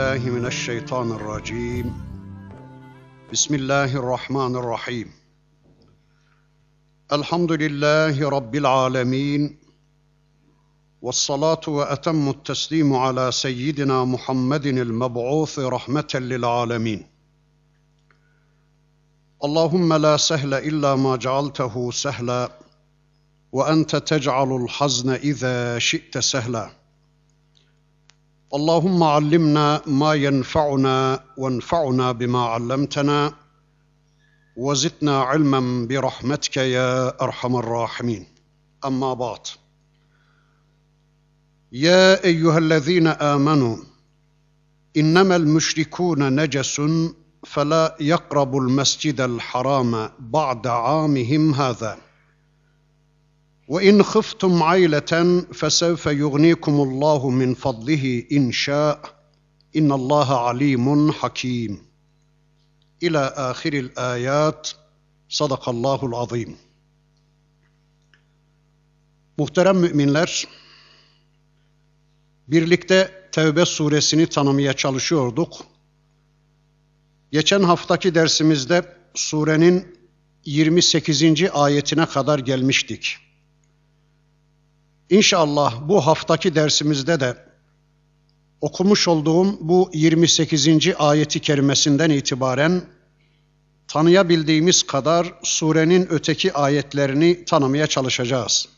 بالله من الشيطان الرجيم بسم الله الرحمن الرحيم الحمد لله رب العالمين والصلاه واتم التسليم على سيدنا محمد المبعوث رحمه للعالمين اللهم لا سهل الا ما جعلته سهلا وانت تجعل الحزن اذا شئت سهلا اللهم علمنا ما ينفعنا وانفعنا بما علمتنا وزدنا علما برحمتك يا ارحم الراحمين اما بعد يا ايها الذين امنوا انما المشركون نجس فلا يقربوا المسجد الحرام بعد عامهم هذا وان خفتم عيله فسوف يغنيكم الله من فضله ان شاء ان الله عليم حكيم الى اخر الايات صدق الله العظيم Muhterem müminler, birlikte Tevbe suresini tanımaya çalışıyorduk. Geçen haftaki dersimizde surenin 28. ayetine kadar gelmiştik. İnşallah bu haftaki dersimizde de okumuş olduğum bu 28. ayeti kerimesinden itibaren tanıyabildiğimiz kadar surenin öteki ayetlerini tanımaya çalışacağız.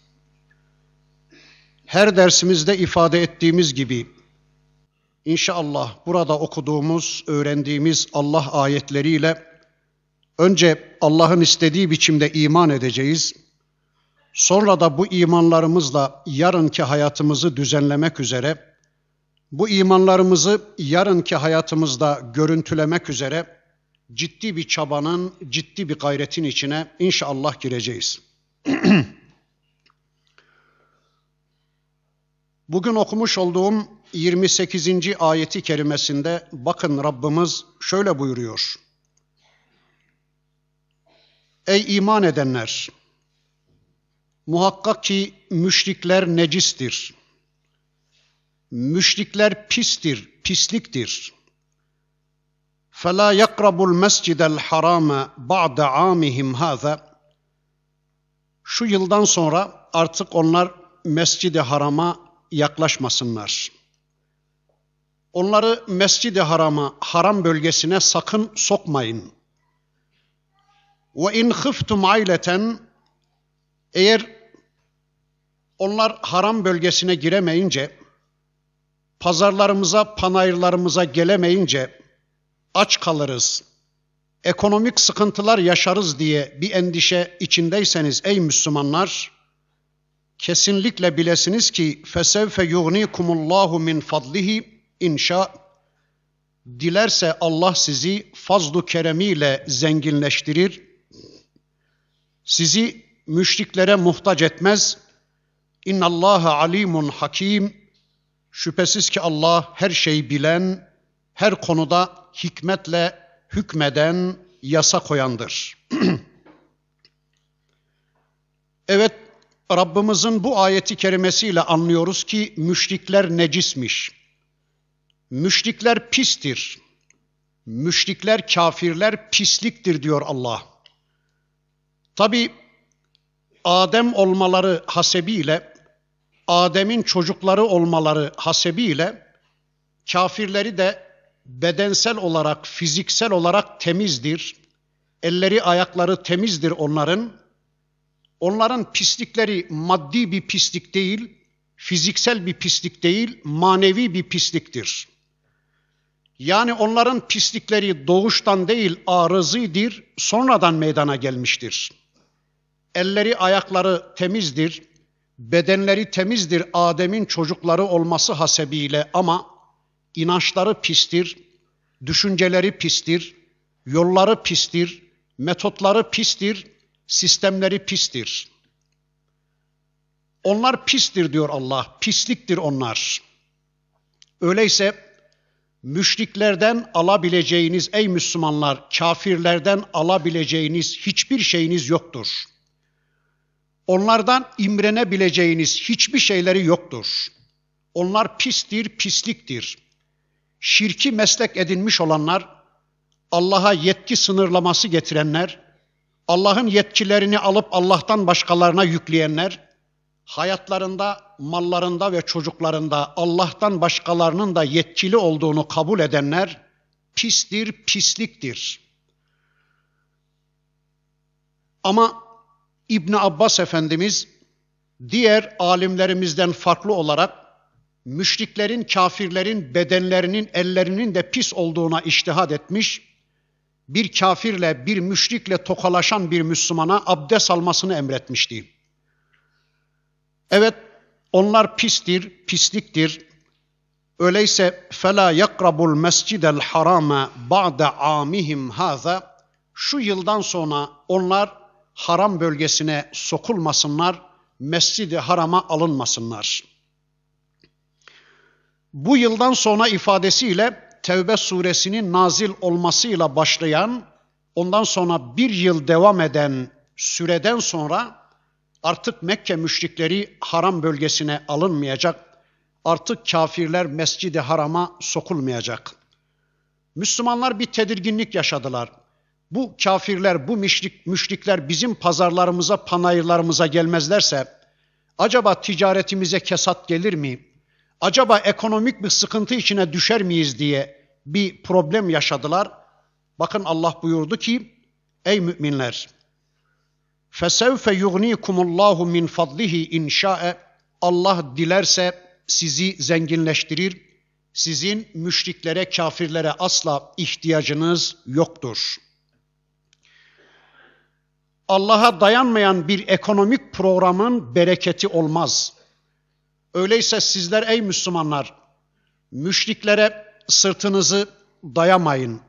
Her dersimizde ifade ettiğimiz gibi inşallah burada okuduğumuz, öğrendiğimiz Allah ayetleriyle önce Allah'ın istediği biçimde iman edeceğiz. Sonra da bu imanlarımızla yarınki hayatımızı düzenlemek üzere, bu imanlarımızı yarınki hayatımızda görüntülemek üzere ciddi bir çabanın, ciddi bir gayretin içine inşallah gireceğiz. Bugün okumuş olduğum 28. ayeti kerimesinde bakın Rabbimiz şöyle buyuruyor. Ey iman edenler! Muhakkak ki müşrikler necistir. Müşrikler pistir, pisliktir. فَلَا يَقْرَبُ الْمَسْجِدَ الْحَرَامَ بَعْدَ عَامِهِمْ هَذَا Şu yıldan sonra artık onlar mescid Haram'a yaklaşmasınlar. Onları mescid Haram'a, haram bölgesine sakın sokmayın. وَاِنْ خِفْتُمْ عَيْلَةً eğer onlar haram bölgesine giremeyince, pazarlarımıza, panayırlarımıza gelemeyince aç kalırız, ekonomik sıkıntılar yaşarız diye bir endişe içindeyseniz ey Müslümanlar, kesinlikle bilesiniz ki fesevfe yughnikumullahu min fadlihi inşa dilerse Allah sizi fazlu keremiyle zenginleştirir. Sizi müşriklere muhtaç etmez. İnna Allahu alimun hakim. Şüphesiz ki Allah her şeyi bilen, her konuda hikmetle hükmeden, yasa koyandır. evet, Rabbimizin bu ayeti kerimesiyle anlıyoruz ki müşrikler necismiş. Müşrikler pistir. Müşrikler, kafirler pisliktir diyor Allah. Tabi Adem olmaları hasebiyle, Adem'in çocukları olmaları hasebiyle kafirleri de bedensel olarak, fiziksel olarak temizdir. Elleri, ayakları temizdir onların. Onların pislikleri maddi bir pislik değil, fiziksel bir pislik değil, manevi bir pisliktir. Yani onların pislikleri doğuştan değil, arızidir, sonradan meydana gelmiştir.'' Elleri ayakları temizdir, bedenleri temizdir Adem'in çocukları olması hasebiyle ama inançları pistir, düşünceleri pistir, yolları pistir, metotları pistir, sistemleri pistir. Onlar pistir diyor Allah, pisliktir onlar. Öyleyse müşriklerden alabileceğiniz ey Müslümanlar, kafirlerden alabileceğiniz hiçbir şeyiniz yoktur.'' Onlardan imrenebileceğiniz hiçbir şeyleri yoktur. Onlar pistir, pisliktir. Şirki meslek edinmiş olanlar, Allah'a yetki sınırlaması getirenler, Allah'ın yetkilerini alıp Allah'tan başkalarına yükleyenler, hayatlarında, mallarında ve çocuklarında Allah'tan başkalarının da yetkili olduğunu kabul edenler pistir, pisliktir. Ama İbn Abbas Efendimiz diğer alimlerimizden farklı olarak müşriklerin, kafirlerin bedenlerinin, ellerinin de pis olduğuna iştihad etmiş, bir kafirle, bir müşrikle tokalaşan bir Müslümana abdest almasını emretmişti. Evet, onlar pistir, pisliktir. Öyleyse fela yakrabul mescidel harama ba'de amihim haza. Şu yıldan sonra onlar haram bölgesine sokulmasınlar, mescidi harama alınmasınlar. Bu yıldan sonra ifadesiyle Tevbe suresinin nazil olmasıyla başlayan, ondan sonra bir yıl devam eden süreden sonra artık Mekke müşrikleri haram bölgesine alınmayacak, artık kafirler mescidi harama sokulmayacak. Müslümanlar bir tedirginlik yaşadılar bu kafirler, bu müşrik, müşrikler bizim pazarlarımıza, panayırlarımıza gelmezlerse acaba ticaretimize kesat gelir mi? Acaba ekonomik bir sıkıntı içine düşer miyiz diye bir problem yaşadılar. Bakın Allah buyurdu ki ey müminler فَسَوْفَ يُغْنِيكُمُ اللّٰهُ min فَضْلِهِ اِنْشَاءَ Allah dilerse sizi zenginleştirir. Sizin müşriklere, kafirlere asla ihtiyacınız yoktur.'' Allah'a dayanmayan bir ekonomik programın bereketi olmaz. Öyleyse sizler ey Müslümanlar, müşriklere sırtınızı dayamayın.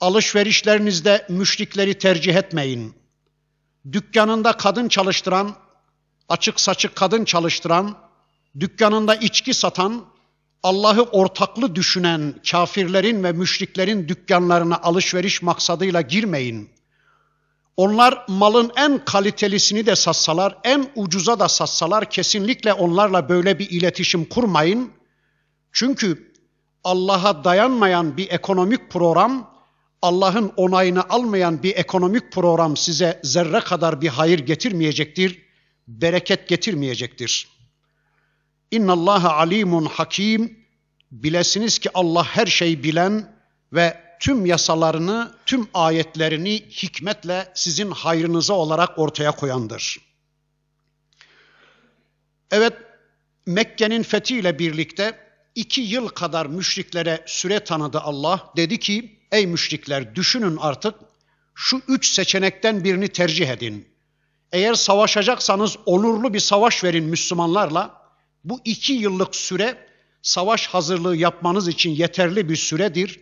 Alışverişlerinizde müşrikleri tercih etmeyin. Dükkanında kadın çalıştıran, açık saçık kadın çalıştıran, dükkanında içki satan, Allah'ı ortaklı düşünen kafirlerin ve müşriklerin dükkanlarına alışveriş maksadıyla girmeyin. Onlar malın en kalitelisini de satsalar, en ucuza da satsalar kesinlikle onlarla böyle bir iletişim kurmayın. Çünkü Allah'a dayanmayan bir ekonomik program, Allah'ın onayını almayan bir ekonomik program size zerre kadar bir hayır getirmeyecektir, bereket getirmeyecektir. İnna Allaha alimun hakim. Bilesiniz ki Allah her şeyi bilen ve tüm yasalarını, tüm ayetlerini hikmetle sizin hayrınıza olarak ortaya koyandır. Evet, Mekke'nin fethiyle birlikte iki yıl kadar müşriklere süre tanıdı Allah. Dedi ki, ey müşrikler düşünün artık şu üç seçenekten birini tercih edin. Eğer savaşacaksanız onurlu bir savaş verin Müslümanlarla. Bu iki yıllık süre savaş hazırlığı yapmanız için yeterli bir süredir.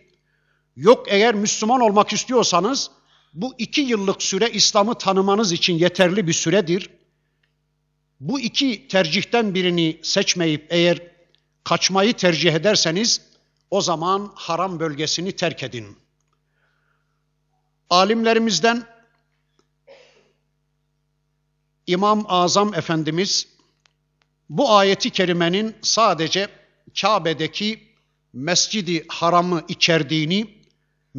Yok eğer Müslüman olmak istiyorsanız bu iki yıllık süre İslam'ı tanımanız için yeterli bir süredir. Bu iki tercihten birini seçmeyip eğer kaçmayı tercih ederseniz o zaman haram bölgesini terk edin. Alimlerimizden İmam Azam Efendimiz bu ayeti kerimenin sadece Kabe'deki mescidi haramı içerdiğini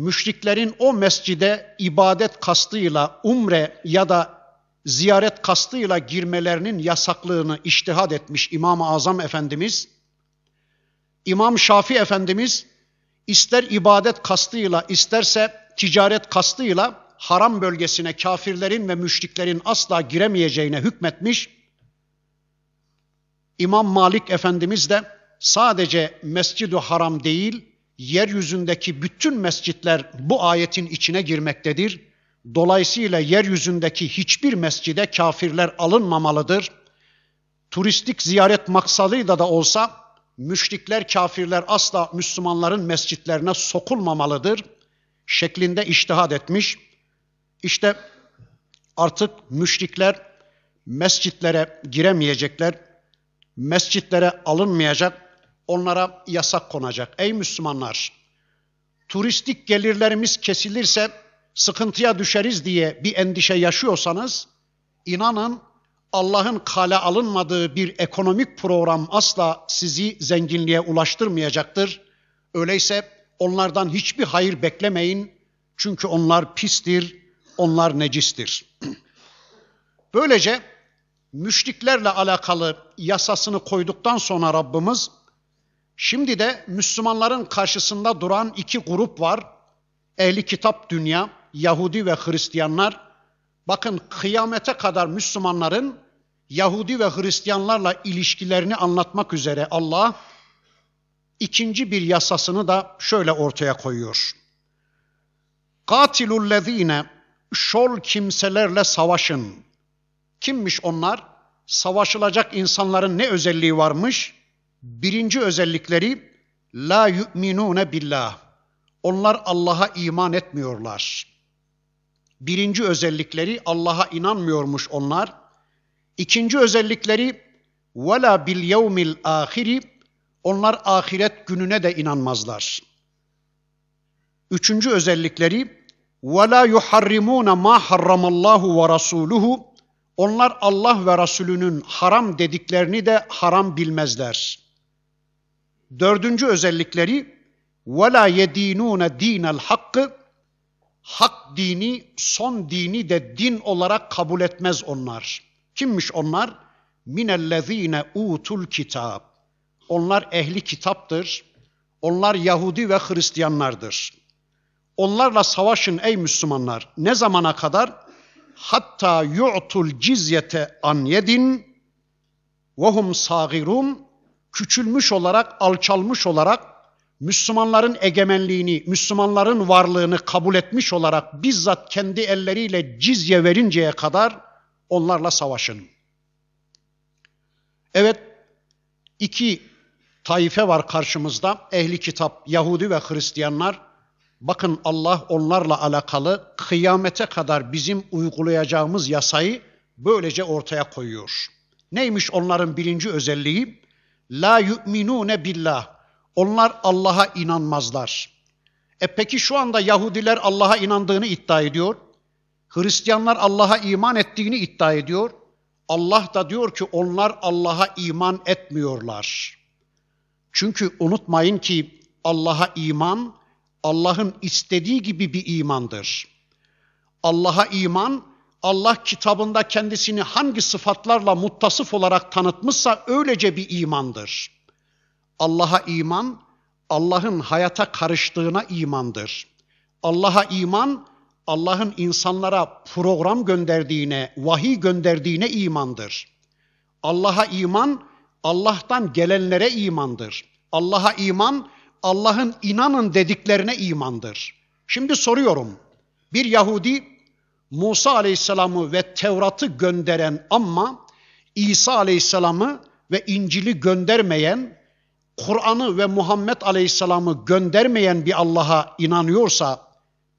müşriklerin o mescide ibadet kastıyla, umre ya da ziyaret kastıyla girmelerinin yasaklığını iştihad etmiş İmam-ı Azam Efendimiz, İmam Şafi Efendimiz ister ibadet kastıyla isterse ticaret kastıyla haram bölgesine kafirlerin ve müşriklerin asla giremeyeceğine hükmetmiş. İmam Malik Efendimiz de sadece Mescid-i Haram değil, yeryüzündeki bütün mescitler bu ayetin içine girmektedir. Dolayısıyla yeryüzündeki hiçbir mescide kafirler alınmamalıdır. Turistik ziyaret maksadıyla da olsa müşrikler, kafirler asla Müslümanların mescitlerine sokulmamalıdır şeklinde iştihad etmiş. İşte artık müşrikler mescitlere giremeyecekler, mescitlere alınmayacak, onlara yasak konacak. Ey Müslümanlar, turistik gelirlerimiz kesilirse sıkıntıya düşeriz diye bir endişe yaşıyorsanız inanın Allah'ın kale alınmadığı bir ekonomik program asla sizi zenginliğe ulaştırmayacaktır. Öyleyse onlardan hiçbir hayır beklemeyin. Çünkü onlar pistir, onlar necistir. Böylece müşriklerle alakalı yasasını koyduktan sonra Rabbimiz Şimdi de Müslümanların karşısında duran iki grup var. Ehli kitap dünya, Yahudi ve Hristiyanlar. Bakın kıyamete kadar Müslümanların Yahudi ve Hristiyanlarla ilişkilerini anlatmak üzere Allah ikinci bir yasasını da şöyle ortaya koyuyor. Katilullezine şol kimselerle savaşın. Kimmiş onlar? Savaşılacak insanların ne özelliği varmış? Birinci özellikleri la yu'minune billah. Onlar Allah'a iman etmiyorlar. Birinci özellikleri Allah'a inanmıyormuş onlar. İkinci özellikleri ve la bil yevmil ahiri. Onlar ahiret gününe de inanmazlar. Üçüncü özellikleri ve la yuharrimune ma harramallahu ve rasuluhu. Onlar Allah ve Resulünün haram dediklerini de haram bilmezler. Dördüncü özellikleri وَلَا يَد۪ينُونَ د۪ينَ الْحَقِّ Hak dini, son dini de din olarak kabul etmez onlar. Kimmiş onlar? minellezine utul kitab. Onlar ehli kitaptır. Onlar Yahudi ve Hristiyanlardır. Onlarla savaşın ey Müslümanlar. Ne zamana kadar? Hatta yu'tul cizyete an yedin ve hum sagirum küçülmüş olarak, alçalmış olarak Müslümanların egemenliğini, Müslümanların varlığını kabul etmiş olarak bizzat kendi elleriyle cizye verinceye kadar onlarla savaşın. Evet, iki taife var karşımızda. Ehli kitap, Yahudi ve Hristiyanlar. Bakın Allah onlarla alakalı kıyamete kadar bizim uygulayacağımız yasayı böylece ortaya koyuyor. Neymiş onların birinci özelliği? La yu'minune billah. Onlar Allah'a inanmazlar. E peki şu anda Yahudiler Allah'a inandığını iddia ediyor. Hristiyanlar Allah'a iman ettiğini iddia ediyor. Allah da diyor ki onlar Allah'a iman etmiyorlar. Çünkü unutmayın ki Allah'a iman Allah'ın istediği gibi bir imandır. Allah'a iman Allah kitabında kendisini hangi sıfatlarla muttasıf olarak tanıtmışsa öylece bir imandır. Allah'a iman, Allah'ın hayata karıştığına imandır. Allah'a iman, Allah'ın insanlara program gönderdiğine, vahiy gönderdiğine imandır. Allah'a iman, Allah'tan gelenlere imandır. Allah'a iman, Allah'ın inanın dediklerine imandır. Şimdi soruyorum. Bir Yahudi Musa Aleyhisselam'ı ve Tevrat'ı gönderen ama İsa Aleyhisselam'ı ve İncil'i göndermeyen, Kur'an'ı ve Muhammed Aleyhisselam'ı göndermeyen bir Allah'a inanıyorsa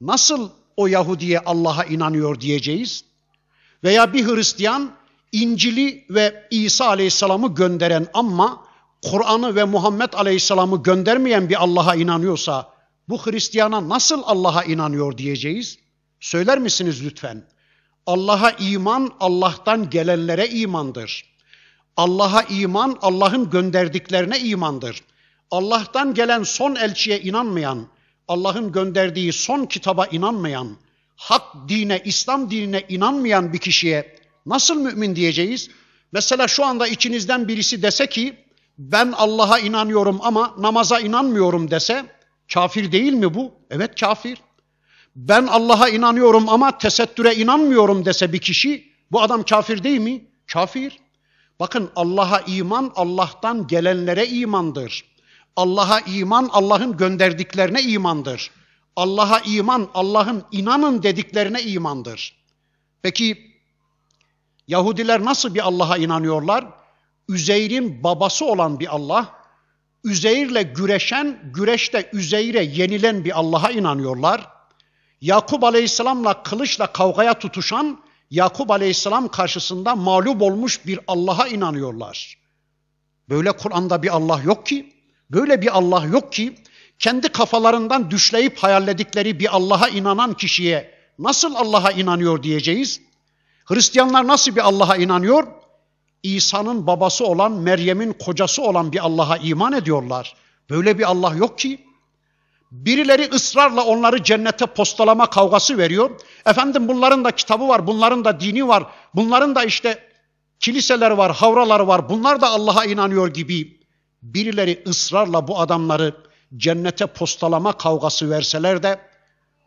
nasıl o Yahudi'ye Allah'a inanıyor diyeceğiz? Veya bir Hristiyan İncil'i ve İsa Aleyhisselam'ı gönderen ama Kur'an'ı ve Muhammed Aleyhisselam'ı göndermeyen bir Allah'a inanıyorsa bu Hristiyana nasıl Allah'a inanıyor diyeceğiz? Söyler misiniz lütfen? Allah'a iman Allah'tan gelenlere imandır. Allah'a iman Allah'ın gönderdiklerine imandır. Allah'tan gelen son elçiye inanmayan, Allah'ın gönderdiği son kitaba inanmayan, hak dine, İslam dinine inanmayan bir kişiye nasıl mümin diyeceğiz? Mesela şu anda içinizden birisi dese ki ben Allah'a inanıyorum ama namaza inanmıyorum dese kafir değil mi bu? Evet kafir ben Allah'a inanıyorum ama tesettüre inanmıyorum dese bir kişi bu adam kafir değil mi? Kafir. Bakın Allah'a iman Allah'tan gelenlere imandır. Allah'a iman Allah'ın gönderdiklerine imandır. Allah'a iman Allah'ın inanın dediklerine imandır. Peki Yahudiler nasıl bir Allah'a inanıyorlar? Üzeyr'in babası olan bir Allah, Üzeyr'le güreşen, güreşte Üzeyr'e yenilen bir Allah'a inanıyorlar. Yakup Aleyhisselam'la kılıçla kavgaya tutuşan Yakup Aleyhisselam karşısında mağlup olmuş bir Allah'a inanıyorlar. Böyle Kur'an'da bir Allah yok ki, böyle bir Allah yok ki kendi kafalarından düşleyip hayalledikleri bir Allah'a inanan kişiye nasıl Allah'a inanıyor diyeceğiz? Hristiyanlar nasıl bir Allah'a inanıyor? İsa'nın babası olan, Meryem'in kocası olan bir Allah'a iman ediyorlar. Böyle bir Allah yok ki. Birileri ısrarla onları cennete postalama kavgası veriyor. Efendim bunların da kitabı var, bunların da dini var, bunların da işte kiliseler var, havralar var. Bunlar da Allah'a inanıyor gibi. Birileri ısrarla bu adamları cennete postalama kavgası verseler de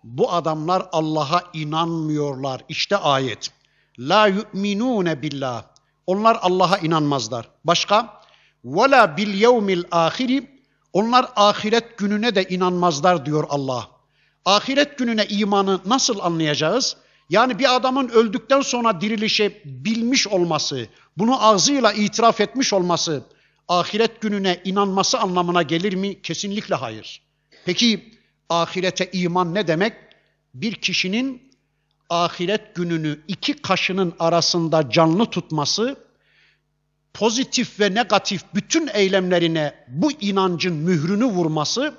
bu adamlar Allah'a inanmıyorlar. İşte ayet. La yu'minune billah. Onlar Allah'a inanmazlar. Başka? Ve bil yevmil ahiri onlar ahiret gününe de inanmazlar diyor Allah. Ahiret gününe imanı nasıl anlayacağız? Yani bir adamın öldükten sonra dirilişe bilmiş olması, bunu ağzıyla itiraf etmiş olması ahiret gününe inanması anlamına gelir mi? Kesinlikle hayır. Peki ahirete iman ne demek? Bir kişinin ahiret gününü iki kaşının arasında canlı tutması pozitif ve negatif bütün eylemlerine bu inancın mührünü vurması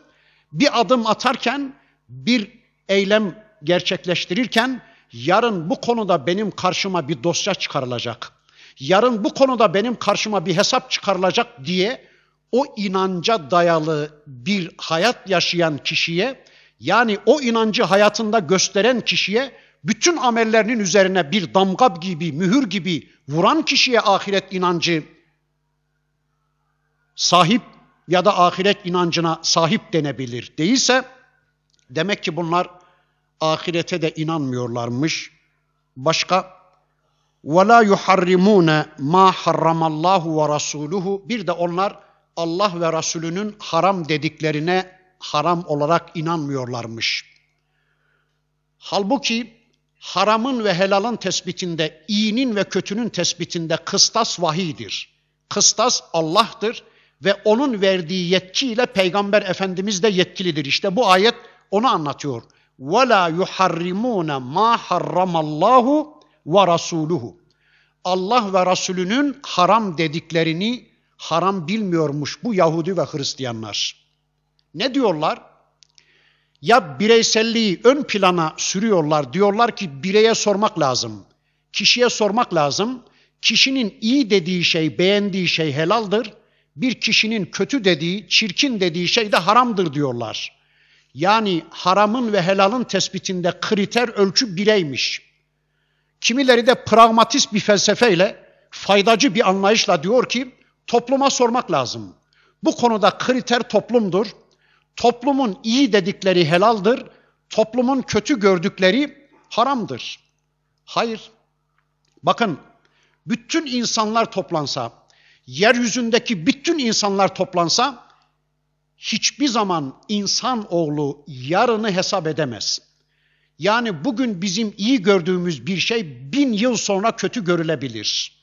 bir adım atarken bir eylem gerçekleştirirken yarın bu konuda benim karşıma bir dosya çıkarılacak. Yarın bu konuda benim karşıma bir hesap çıkarılacak diye o inanca dayalı bir hayat yaşayan kişiye yani o inancı hayatında gösteren kişiye bütün amellerinin üzerine bir damga gibi, mühür gibi vuran kişiye ahiret inancı sahip ya da ahiret inancına sahip denebilir. Değilse demek ki bunlar ahirete de inanmıyorlarmış. Başka وَلَا يُحَرِّمُونَ مَا حَرَّمَ اللّٰهُ وَرَسُولُهُ Bir de onlar Allah ve Resulünün haram dediklerine haram olarak inanmıyorlarmış. Halbuki haramın ve helalın tespitinde, iyinin ve kötünün tespitinde kıstas vahidir. Kıstas Allah'tır ve onun verdiği yetkiyle Peygamber Efendimiz de yetkilidir. İşte bu ayet onu anlatıyor. وَلَا يُحَرِّمُونَ مَا حَرَّمَ اللّٰهُ وَرَسُولُهُ Allah ve Resulünün haram dediklerini haram bilmiyormuş bu Yahudi ve Hristiyanlar. Ne diyorlar? ya bireyselliği ön plana sürüyorlar. Diyorlar ki bireye sormak lazım. Kişiye sormak lazım. Kişinin iyi dediği şey, beğendiği şey helaldir. Bir kişinin kötü dediği, çirkin dediği şey de haramdır diyorlar. Yani haramın ve helalın tespitinde kriter ölçü bireymiş. Kimileri de pragmatist bir felsefeyle, faydacı bir anlayışla diyor ki topluma sormak lazım. Bu konuda kriter toplumdur Toplumun iyi dedikleri helaldir, toplumun kötü gördükleri haramdır. Hayır. Bakın, bütün insanlar toplansa, yeryüzündeki bütün insanlar toplansa, hiçbir zaman insan oğlu yarını hesap edemez. Yani bugün bizim iyi gördüğümüz bir şey bin yıl sonra kötü görülebilir.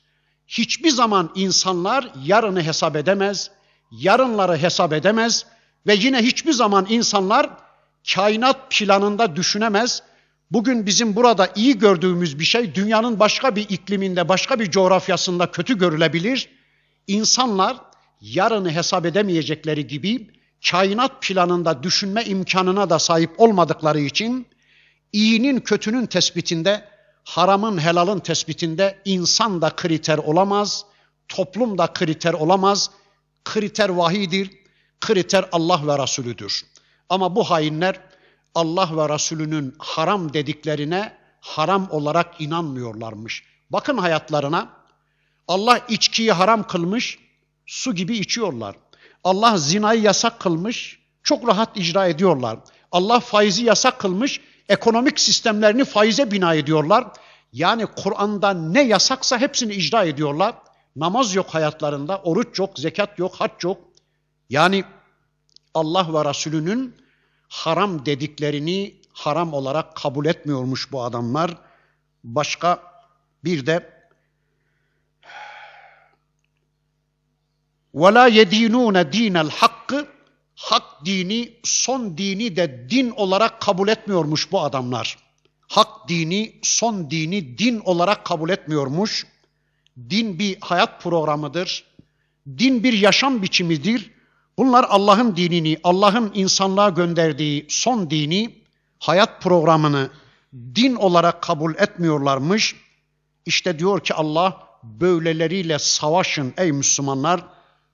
Hiçbir zaman insanlar yarını hesap edemez, yarınları hesap edemez, ve yine hiçbir zaman insanlar kainat planında düşünemez. Bugün bizim burada iyi gördüğümüz bir şey dünyanın başka bir ikliminde, başka bir coğrafyasında kötü görülebilir. İnsanlar yarını hesap edemeyecekleri gibi kainat planında düşünme imkanına da sahip olmadıkları için iyinin kötünün tespitinde, haramın helalın tespitinde insan da kriter olamaz, toplum da kriter olamaz. Kriter vahidir, kriter Allah ve Resulüdür. Ama bu hainler Allah ve Resulünün haram dediklerine haram olarak inanmıyorlarmış. Bakın hayatlarına. Allah içkiyi haram kılmış, su gibi içiyorlar. Allah zinayı yasak kılmış, çok rahat icra ediyorlar. Allah faizi yasak kılmış, ekonomik sistemlerini faize bina ediyorlar. Yani Kur'an'da ne yasaksa hepsini icra ediyorlar. Namaz yok hayatlarında, oruç yok, zekat yok, hac yok. Yani Allah ve Resulünün haram dediklerini haram olarak kabul etmiyormuş bu adamlar. Başka bir de وَلَا يَد۪ينُونَ د۪ينَ الْحَقِّ Hak dini, son dini de din olarak kabul etmiyormuş bu adamlar. Hak dini, son dini din olarak kabul etmiyormuş. Din bir hayat programıdır. Din bir yaşam biçimidir. Bunlar Allah'ın dinini, Allah'ın insanlığa gönderdiği son dini, hayat programını din olarak kabul etmiyorlarmış. İşte diyor ki Allah, böyleleriyle savaşın ey Müslümanlar.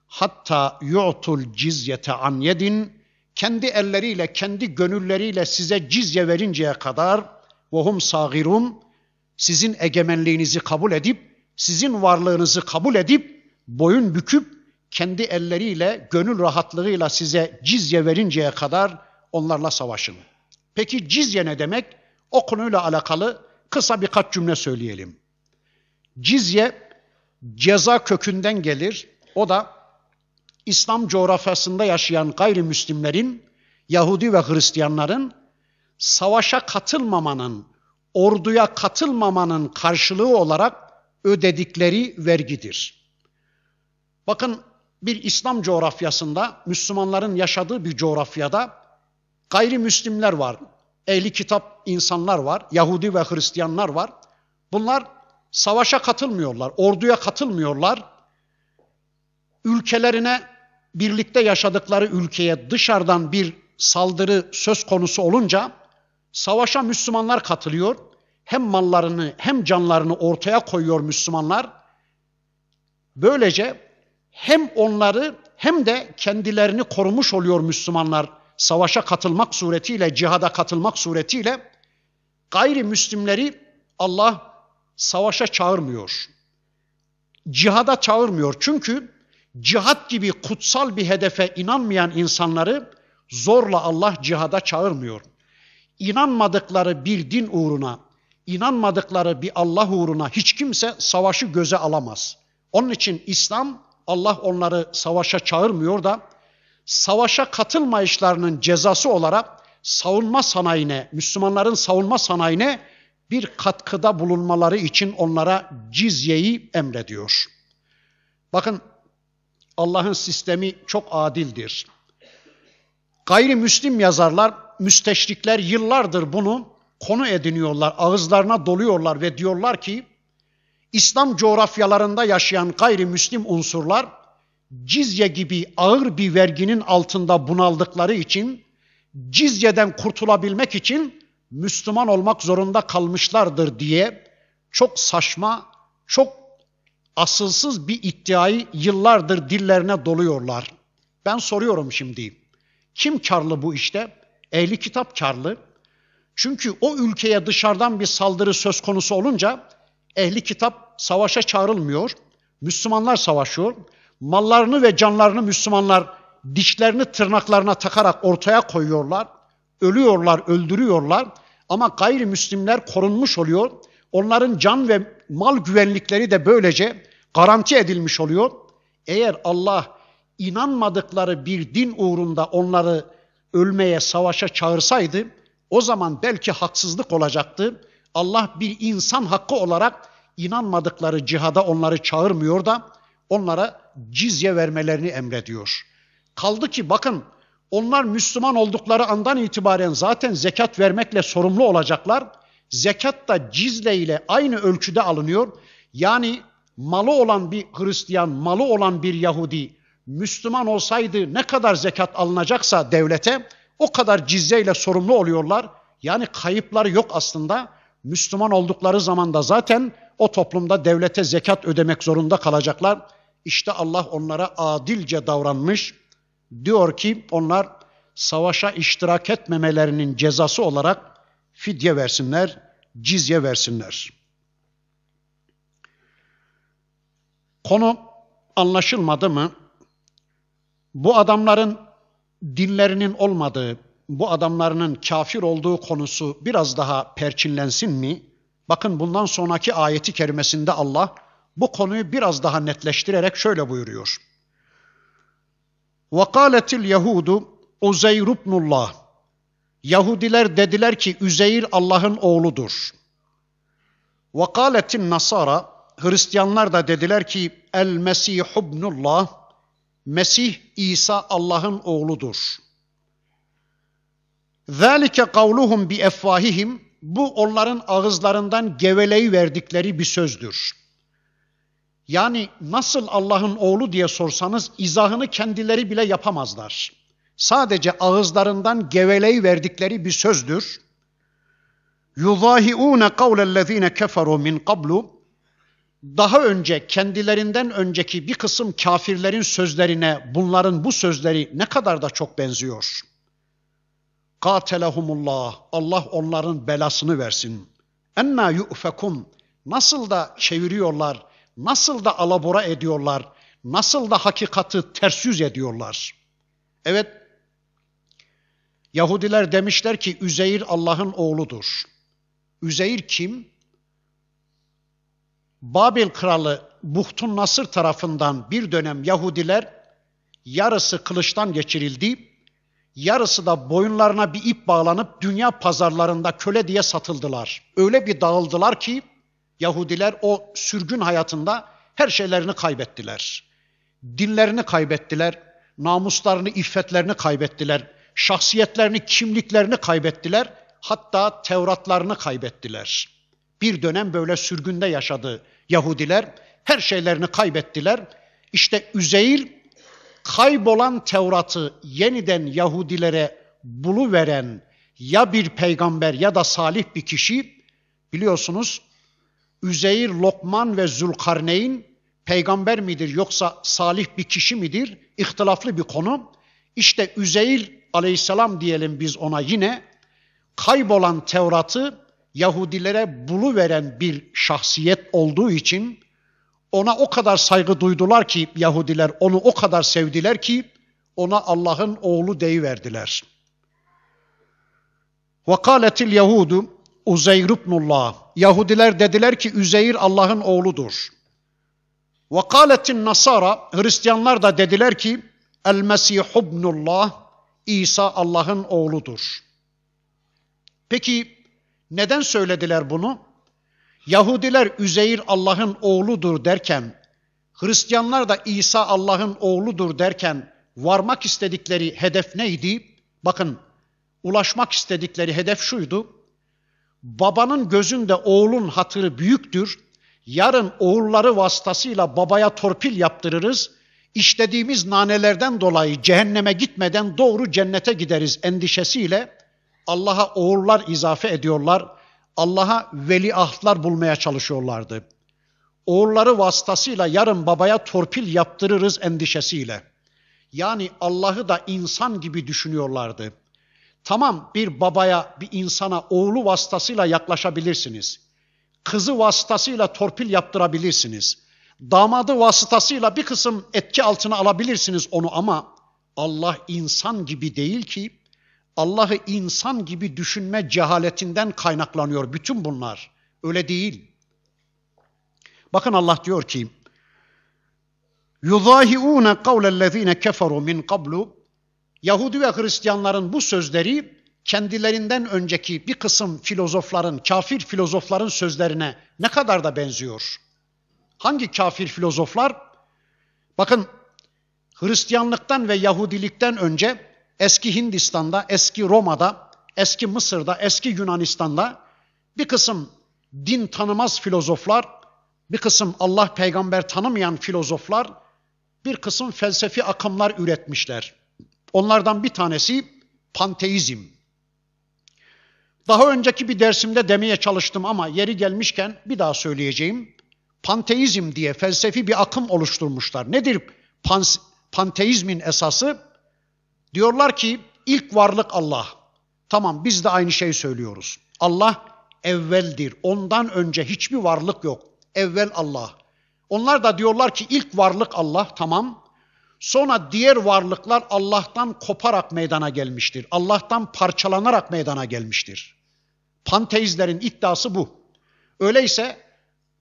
Hatta yu'tul cizyete an yedin. Kendi elleriyle, kendi gönülleriyle size cizye verinceye kadar vohum sagirum. sizin egemenliğinizi kabul edip, sizin varlığınızı kabul edip, boyun büküp kendi elleriyle, gönül rahatlığıyla size cizye verinceye kadar onlarla savaşın. Peki cizye ne demek? O konuyla alakalı kısa birkaç cümle söyleyelim. Cizye ceza kökünden gelir. O da İslam coğrafyasında yaşayan gayrimüslimlerin, Yahudi ve Hristiyanların savaşa katılmamanın, orduya katılmamanın karşılığı olarak ödedikleri vergidir. Bakın bir İslam coğrafyasında, Müslümanların yaşadığı bir coğrafyada gayrimüslimler var. Ehli kitap insanlar var, Yahudi ve Hristiyanlar var. Bunlar savaşa katılmıyorlar, orduya katılmıyorlar. Ülkelerine, birlikte yaşadıkları ülkeye dışarıdan bir saldırı söz konusu olunca savaşa Müslümanlar katılıyor. Hem mallarını hem canlarını ortaya koyuyor Müslümanlar. Böylece hem onları hem de kendilerini korumuş oluyor Müslümanlar savaşa katılmak suretiyle, cihada katılmak suretiyle gayrimüslimleri Allah savaşa çağırmıyor. Cihada çağırmıyor. Çünkü cihat gibi kutsal bir hedefe inanmayan insanları zorla Allah cihada çağırmıyor. İnanmadıkları bir din uğruna, inanmadıkları bir Allah uğruna hiç kimse savaşı göze alamaz. Onun için İslam Allah onları savaşa çağırmıyor da savaşa katılmayışlarının cezası olarak savunma sanayine, Müslümanların savunma sanayine bir katkıda bulunmaları için onlara cizyeyi emrediyor. Bakın Allah'ın sistemi çok adildir. Gayrimüslim yazarlar, müsteşrikler yıllardır bunu konu ediniyorlar, ağızlarına doluyorlar ve diyorlar ki İslam coğrafyalarında yaşayan gayrimüslim unsurlar cizye gibi ağır bir verginin altında bunaldıkları için cizyeden kurtulabilmek için Müslüman olmak zorunda kalmışlardır diye çok saçma, çok asılsız bir iddiayı yıllardır dillerine doluyorlar. Ben soruyorum şimdi. Kim karlı bu işte? Ehli kitap karlı. Çünkü o ülkeye dışarıdan bir saldırı söz konusu olunca Ehli kitap savaşa çağrılmıyor. Müslümanlar savaşıyor. Mallarını ve canlarını Müslümanlar dişlerini tırnaklarına takarak ortaya koyuyorlar. Ölüyorlar, öldürüyorlar. Ama gayrimüslimler korunmuş oluyor. Onların can ve mal güvenlikleri de böylece garanti edilmiş oluyor. Eğer Allah inanmadıkları bir din uğrunda onları ölmeye, savaşa çağırsaydı o zaman belki haksızlık olacaktı. Allah bir insan hakkı olarak inanmadıkları cihada onları çağırmıyor da onlara cizye vermelerini emrediyor. Kaldı ki bakın onlar Müslüman oldukları andan itibaren zaten zekat vermekle sorumlu olacaklar. Zekat da cizle ile aynı ölçüde alınıyor. Yani malı olan bir Hristiyan, malı olan bir Yahudi Müslüman olsaydı ne kadar zekat alınacaksa devlete o kadar cizye ile sorumlu oluyorlar. Yani kayıpları yok aslında. Müslüman oldukları zaman da zaten o toplumda devlete zekat ödemek zorunda kalacaklar. İşte Allah onlara adilce davranmış. Diyor ki onlar savaşa iştirak etmemelerinin cezası olarak fidye versinler, cizye versinler. Konu anlaşılmadı mı? Bu adamların dinlerinin olmadığı, bu adamlarının kafir olduğu konusu biraz daha perçinlensin mi? Bakın bundan sonraki ayeti kerimesinde Allah bu konuyu biraz daha netleştirerek şöyle buyuruyor. وَقَالَتِ الْيَهُودُ اُزَيْرُ بْنُ Yahudiler dediler ki Üzeyir Allah'ın oğludur. وَقَالَتِ Nasara Hristiyanlar da dediler ki El-Mesih ibnullah Mesih İsa Allah'ın oğludur.'' kavluhum bi بِاَفْوَاهِهِمْ Bu onların ağızlarından geveleyi verdikleri bir sözdür. Yani nasıl Allah'ın oğlu diye sorsanız izahını kendileri bile yapamazlar. Sadece ağızlarından geveleyi verdikleri bir sözdür. يُضَاهِعُونَ قَوْلَ الَّذ۪ينَ كَفَرُوا مِنْ قَبْلُ Daha önce kendilerinden önceki bir kısım kafirlerin sözlerine bunların bu sözleri ne kadar da çok benziyor.'' Katelehumullah. Allah onların belasını versin. Enna yu'fekun. Nasıl da çeviriyorlar, nasıl da alabora ediyorlar, nasıl da hakikatı ters yüz ediyorlar. Evet, Yahudiler demişler ki Üzeyir Allah'ın oğludur. Üzeyir kim? Babil kralı Buhtun Nasır tarafından bir dönem Yahudiler yarısı kılıçtan geçirildi, Yarısı da boyunlarına bir ip bağlanıp dünya pazarlarında köle diye satıldılar. Öyle bir dağıldılar ki Yahudiler o sürgün hayatında her şeylerini kaybettiler. Dinlerini kaybettiler, namuslarını, iffetlerini kaybettiler, şahsiyetlerini, kimliklerini kaybettiler, hatta Tevratlarını kaybettiler. Bir dönem böyle sürgünde yaşadı Yahudiler, her şeylerini kaybettiler. İşte Üzeyl kaybolan Tevrat'ı yeniden Yahudilere bulu veren ya bir peygamber ya da salih bir kişi biliyorsunuz Üzeyir, Lokman ve Zülkarneyn peygamber midir yoksa salih bir kişi midir? İhtilaflı bir konu. İşte Üzeyir aleyhisselam diyelim biz ona yine kaybolan Tevrat'ı Yahudilere bulu veren bir şahsiyet olduğu için ona o kadar saygı duydular ki Yahudiler, onu o kadar sevdiler ki ona Allah'ın oğlu deyiverdiler. وَقَالَتِ الْيَهُودُ Uzeyr ibnullah. Yahudiler dediler ki Üzeyr Allah'ın oğludur. وَقَالَتِ Nasara Hristiyanlar da dediler ki El-Mesih ibnullah. İsa Allah'ın oğludur. Peki neden söylediler bunu? Yahudiler Üzeyir Allah'ın oğludur derken, Hristiyanlar da İsa Allah'ın oğludur derken varmak istedikleri hedef neydi? Bakın, ulaşmak istedikleri hedef şuydu. Babanın gözünde oğlun hatırı büyüktür. Yarın oğulları vasıtasıyla babaya torpil yaptırırız. İşlediğimiz nanelerden dolayı cehenneme gitmeden doğru cennete gideriz endişesiyle Allah'a oğullar izafe ediyorlar Allah'a veli ahlar bulmaya çalışıyorlardı. Oğulları vasıtasıyla yarın babaya torpil yaptırırız endişesiyle. Yani Allah'ı da insan gibi düşünüyorlardı. Tamam bir babaya, bir insana oğlu vasıtasıyla yaklaşabilirsiniz. Kızı vasıtasıyla torpil yaptırabilirsiniz. Damadı vasıtasıyla bir kısım etki altına alabilirsiniz onu ama Allah insan gibi değil ki Allah'ı insan gibi düşünme cehaletinden kaynaklanıyor bütün bunlar. Öyle değil. Bakın Allah diyor ki: "Yuzahiuna kavlellezine keferu min qablu" Yahudi ve Hristiyanların bu sözleri kendilerinden önceki bir kısım filozofların, kafir filozofların sözlerine ne kadar da benziyor. Hangi kafir filozoflar? Bakın Hristiyanlıktan ve Yahudilikten önce eski Hindistan'da, eski Roma'da, eski Mısır'da, eski Yunanistan'da bir kısım din tanımaz filozoflar, bir kısım Allah peygamber tanımayan filozoflar, bir kısım felsefi akımlar üretmişler. Onlardan bir tanesi panteizm. Daha önceki bir dersimde demeye çalıştım ama yeri gelmişken bir daha söyleyeceğim. Panteizm diye felsefi bir akım oluşturmuşlar. Nedir pan, panteizmin esası? Diyorlar ki ilk varlık Allah. Tamam biz de aynı şeyi söylüyoruz. Allah evveldir. Ondan önce hiçbir varlık yok. Evvel Allah. Onlar da diyorlar ki ilk varlık Allah tamam. Sonra diğer varlıklar Allah'tan koparak meydana gelmiştir. Allah'tan parçalanarak meydana gelmiştir. Panteizlerin iddiası bu. Öyleyse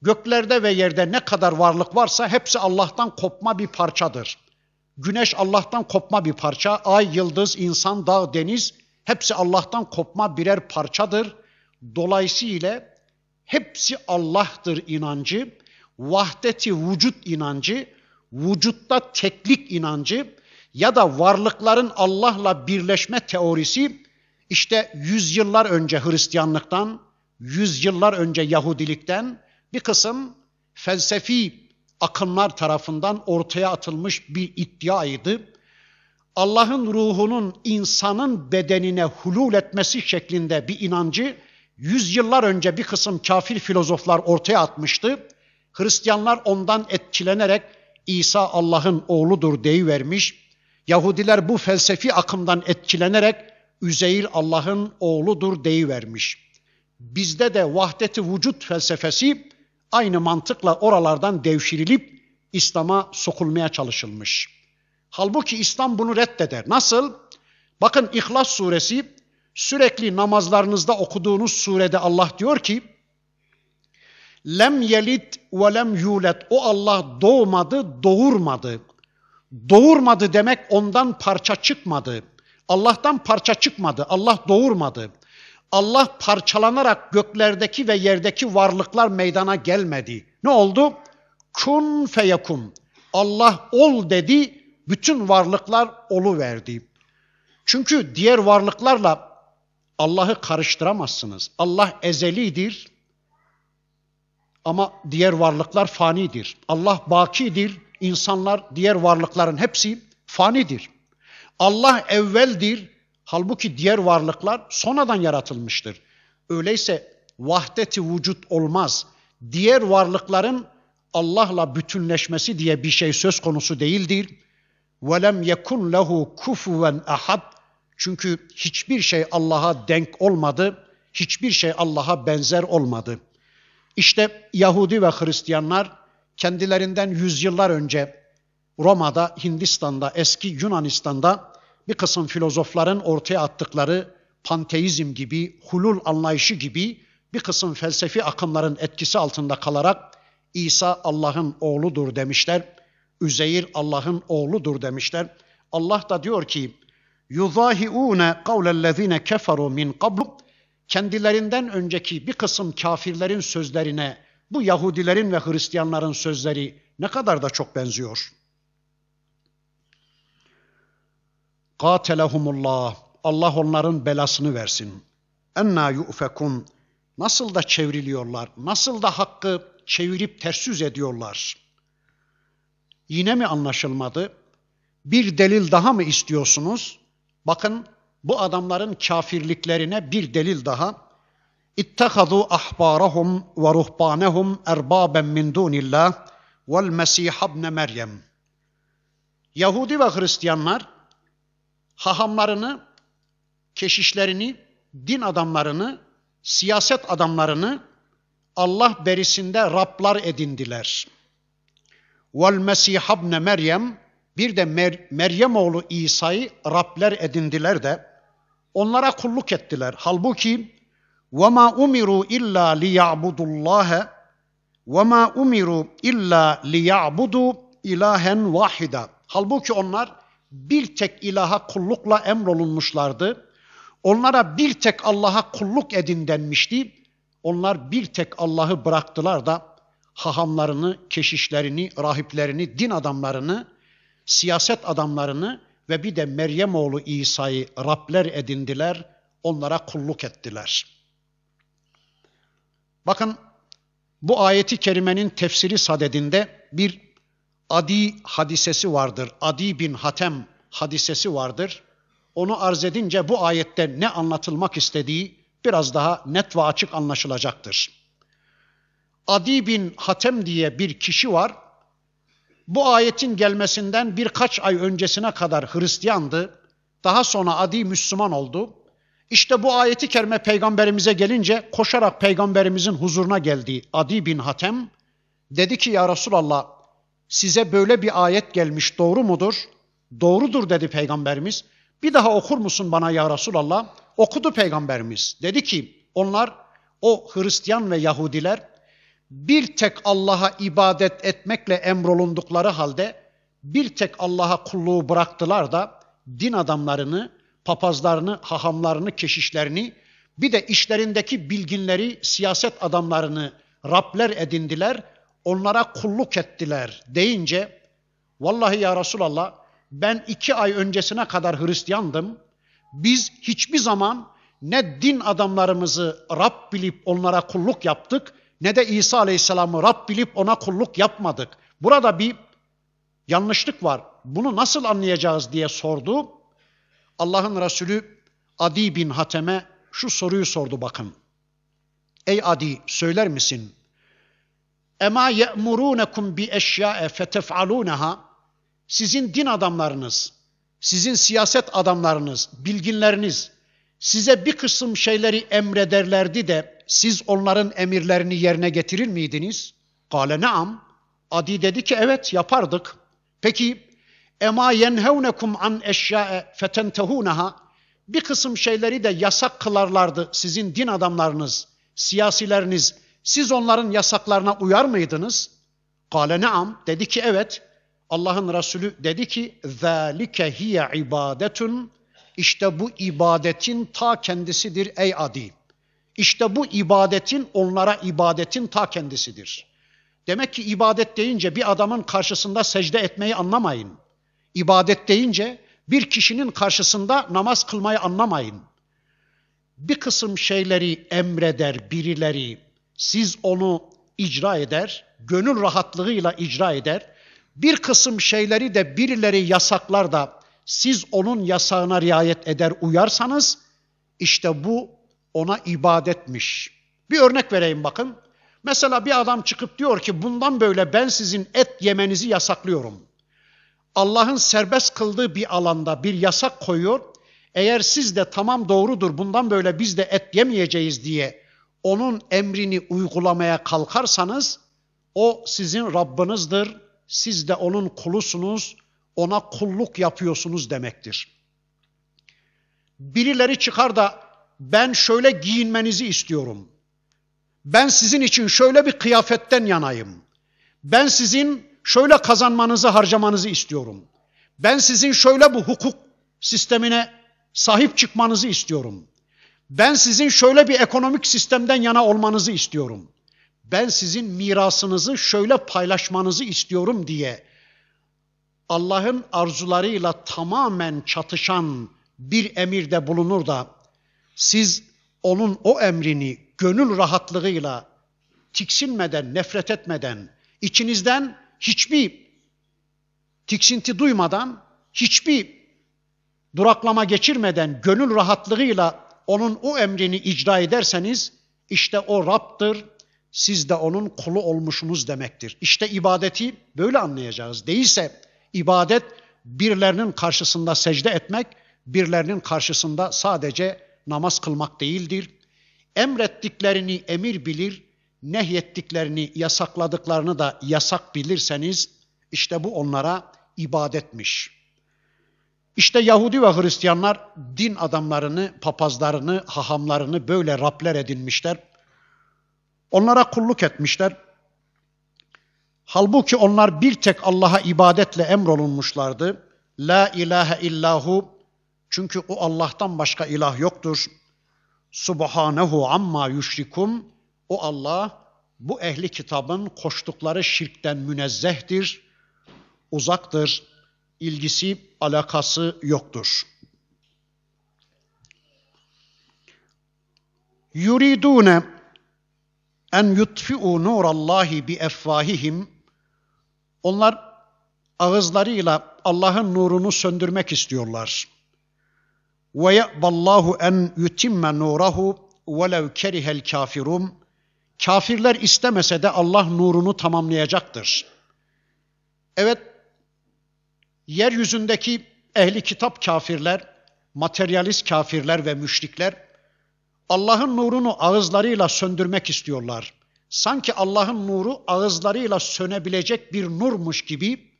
göklerde ve yerde ne kadar varlık varsa hepsi Allah'tan kopma bir parçadır. Güneş Allah'tan kopma bir parça, ay, yıldız, insan, dağ, deniz hepsi Allah'tan kopma birer parçadır. Dolayısıyla hepsi Allah'tır inancı, vahdeti vücut inancı, vücutta teklik inancı ya da varlıkların Allah'la birleşme teorisi işte yüzyıllar önce Hristiyanlıktan, yüzyıllar önce Yahudilikten bir kısım felsefi akımlar tarafından ortaya atılmış bir iddiaydı. Allah'ın ruhunun insanın bedenine hulul etmesi şeklinde bir inancı yüzyıllar önce bir kısım kafir filozoflar ortaya atmıştı. Hristiyanlar ondan etkilenerek İsa Allah'ın oğludur deyivermiş. Yahudiler bu felsefi akımdan etkilenerek Üzeyir Allah'ın oğludur deyivermiş. Bizde de vahdeti vücut felsefesi Aynı mantıkla oralardan devşirilip İslam'a sokulmaya çalışılmış. Halbuki İslam bunu reddeder. Nasıl? Bakın İhlas suresi sürekli namazlarınızda okuduğunuz surede Allah diyor ki Lem yelit ve lem yulet. O Allah doğmadı, doğurmadı. Doğurmadı demek ondan parça çıkmadı. Allah'tan parça çıkmadı. Allah doğurmadı. Allah parçalanarak göklerdeki ve yerdeki varlıklar meydana gelmedi. Ne oldu? Kun feyekun. Allah ol dedi, bütün varlıklar olu verdi. Çünkü diğer varlıklarla Allah'ı karıştıramazsınız. Allah ezelidir ama diğer varlıklar fanidir. Allah bakidir, insanlar diğer varlıkların hepsi fanidir. Allah evveldir, Halbuki diğer varlıklar sonradan yaratılmıştır. Öyleyse vahdeti vücut olmaz. Diğer varlıkların Allah'la bütünleşmesi diye bir şey söz konusu değildir. وَلَمْ يَكُنْ لَهُ كُفُوًا ahad. Çünkü hiçbir şey Allah'a denk olmadı, hiçbir şey Allah'a benzer olmadı. İşte Yahudi ve Hristiyanlar kendilerinden yüzyıllar önce Roma'da, Hindistan'da, eski Yunanistan'da bir kısım filozofların ortaya attıkları panteizm gibi, hulul anlayışı gibi bir kısım felsefi akımların etkisi altında kalarak İsa Allah'ın oğludur demişler. Üzeyir Allah'ın oğludur demişler. Allah da diyor ki: "Yuzahiune kavlellezine keferu min qabl" kendilerinden önceki bir kısım kafirlerin sözlerine bu Yahudilerin ve Hristiyanların sözleri ne kadar da çok benziyor. Katelehumullah. Allah onların belasını versin. Enna yu'fekun. Nasıl da çevriliyorlar, nasıl da hakkı çevirip ters yüz ediyorlar. Yine mi anlaşılmadı? Bir delil daha mı istiyorsunuz? Bakın bu adamların kafirliklerine bir delil daha. İttehadu ahbarahum ve ruhbanehum erbaben min dunillah vel mesih ibn Meryem. Yahudi ve Hristiyanlar hahamlarını, keşişlerini, din adamlarını, siyaset adamlarını Allah berisinde Rablar edindiler. Vel Mesih ne Meryem bir de Mer- Meryem oğlu İsa'yı Rabler edindiler de onlara kulluk ettiler. Halbuki وَمَا umiru illa لِيَعْبُدُوا اللّٰهَ وَمَا umiru illa liyabudu ilahen وَاحِدًا Halbuki onlar bir tek ilaha kullukla emrolunmuşlardı. Onlara bir tek Allah'a kulluk edin denmişti. Onlar bir tek Allah'ı bıraktılar da hahamlarını, keşişlerini, rahiplerini, din adamlarını, siyaset adamlarını ve bir de Meryem oğlu İsa'yı Rabler edindiler, onlara kulluk ettiler. Bakın bu ayeti kerimenin tefsiri sadedinde bir Adi hadisesi vardır. Adi bin Hatem hadisesi vardır. Onu arz edince bu ayette ne anlatılmak istediği biraz daha net ve açık anlaşılacaktır. Adi bin Hatem diye bir kişi var. Bu ayetin gelmesinden birkaç ay öncesine kadar Hristiyandı. Daha sonra Adi Müslüman oldu. İşte bu ayeti kerime peygamberimize gelince koşarak peygamberimizin huzuruna geldi Adi bin Hatem. Dedi ki ya Resulallah size böyle bir ayet gelmiş doğru mudur? Doğrudur dedi peygamberimiz. Bir daha okur musun bana ya Resulallah? Okudu peygamberimiz. Dedi ki onlar o Hristiyan ve Yahudiler bir tek Allah'a ibadet etmekle emrolundukları halde bir tek Allah'a kulluğu bıraktılar da din adamlarını, papazlarını, hahamlarını, keşişlerini bir de işlerindeki bilginleri, siyaset adamlarını Rabler edindiler onlara kulluk ettiler deyince vallahi ya Resulallah ben iki ay öncesine kadar Hristiyandım. Biz hiçbir zaman ne din adamlarımızı Rab bilip onlara kulluk yaptık ne de İsa Aleyhisselam'ı Rab bilip ona kulluk yapmadık. Burada bir yanlışlık var. Bunu nasıl anlayacağız diye sordu. Allah'ın Resulü Adi bin Hatem'e şu soruyu sordu bakın. Ey Adi söyler misin? Ema ye'murunekum bi eşya'e fetef'aluneha. Sizin din adamlarınız, sizin siyaset adamlarınız, bilginleriniz size bir kısım şeyleri emrederlerdi de siz onların emirlerini yerine getirir miydiniz? Kale naam. Adi dedi ki evet yapardık. Peki ema yenhevnekum an eşya'e fetentehunaha bir kısım şeyleri de yasak kılarlardı sizin din adamlarınız, siyasileriniz, siz onların yasaklarına uyar mıydınız? Kale neam. Dedi ki evet. Allah'ın Resulü dedi ki ذَٰلِكَ hiye ibadetun işte bu ibadetin ta kendisidir ey Adi. İşte bu ibadetin onlara ibadetin ta kendisidir. Demek ki ibadet deyince bir adamın karşısında secde etmeyi anlamayın. İbadet deyince bir kişinin karşısında namaz kılmayı anlamayın. Bir kısım şeyleri emreder birileri, siz onu icra eder, gönül rahatlığıyla icra eder. Bir kısım şeyleri de birileri yasaklar da siz onun yasağına riayet eder uyarsanız işte bu ona ibadetmiş. Bir örnek vereyim bakın. Mesela bir adam çıkıp diyor ki bundan böyle ben sizin et yemenizi yasaklıyorum. Allah'ın serbest kıldığı bir alanda bir yasak koyuyor. Eğer siz de tamam doğrudur bundan böyle biz de et yemeyeceğiz diye onun emrini uygulamaya kalkarsanız o sizin Rabbinizdir, siz de onun kulusunuz, ona kulluk yapıyorsunuz demektir. Birileri çıkar da ben şöyle giyinmenizi istiyorum. Ben sizin için şöyle bir kıyafetten yanayım. Ben sizin şöyle kazanmanızı, harcamanızı istiyorum. Ben sizin şöyle bu hukuk sistemine sahip çıkmanızı istiyorum. Ben sizin şöyle bir ekonomik sistemden yana olmanızı istiyorum. Ben sizin mirasınızı şöyle paylaşmanızı istiyorum diye Allah'ın arzularıyla tamamen çatışan bir emirde bulunur da siz onun o emrini gönül rahatlığıyla tiksinmeden, nefret etmeden, içinizden hiçbir tiksinti duymadan, hiçbir duraklama geçirmeden, gönül rahatlığıyla onun o emrini icra ederseniz işte o Rab'dır, siz de onun kulu olmuşsunuz demektir. İşte ibadeti böyle anlayacağız. Değilse ibadet birlerinin karşısında secde etmek, birlerinin karşısında sadece namaz kılmak değildir. Emrettiklerini emir bilir, nehyettiklerini yasakladıklarını da yasak bilirseniz işte bu onlara ibadetmiş.'' İşte Yahudi ve Hristiyanlar din adamlarını, papazlarını, hahamlarını böyle Rabler edinmişler. Onlara kulluk etmişler. Halbuki onlar bir tek Allah'a ibadetle emrolunmuşlardı. La ilahe illahu çünkü o Allah'tan başka ilah yoktur. Subhanehu amma yüşrikum o Allah bu ehli kitabın koştukları şirkten münezzehtir, uzaktır ilgisi, alakası yoktur. Yuridune en yutfi'u nurallahi bi efvahihim Onlar ağızlarıyla Allah'ın nurunu söndürmek istiyorlar. Ve yeballahu en yutimme nurahu velev kerihel kafirum. Kafirler istemese de Allah nurunu tamamlayacaktır. Evet yeryüzündeki ehli kitap kafirler, materyalist kafirler ve müşrikler Allah'ın nurunu ağızlarıyla söndürmek istiyorlar. Sanki Allah'ın nuru ağızlarıyla sönebilecek bir nurmuş gibi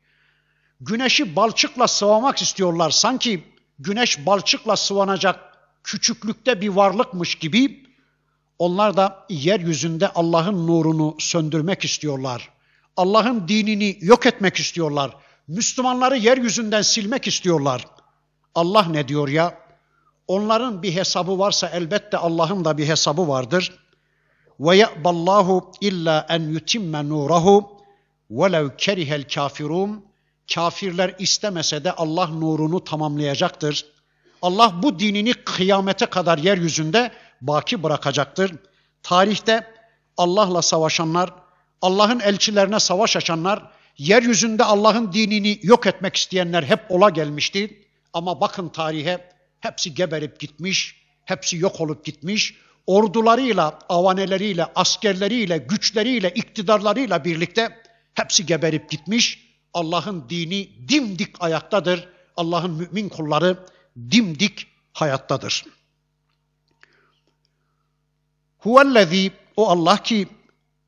güneşi balçıkla sıvamak istiyorlar. Sanki güneş balçıkla sıvanacak küçüklükte bir varlıkmış gibi onlar da yeryüzünde Allah'ın nurunu söndürmek istiyorlar. Allah'ın dinini yok etmek istiyorlar. Müslümanları yeryüzünden silmek istiyorlar. Allah ne diyor ya? Onların bir hesabı varsa elbette Allah'ın da bir hesabı vardır. Ve yeballahu illa en yutimme nurahu velev kerihel kafirun. Kafirler istemese de Allah nurunu tamamlayacaktır. Allah bu dinini kıyamete kadar yeryüzünde baki bırakacaktır. Tarihte Allah'la savaşanlar, Allah'ın elçilerine savaş açanlar, Yeryüzünde Allah'ın dinini yok etmek isteyenler hep ola gelmişti. Ama bakın tarihe hepsi geberip gitmiş, hepsi yok olup gitmiş. Ordularıyla, avaneleriyle, askerleriyle, güçleriyle, iktidarlarıyla birlikte hepsi geberip gitmiş. Allah'ın dini dimdik ayaktadır. Allah'ın mümin kulları dimdik hayattadır. Huvellezî o Allah ki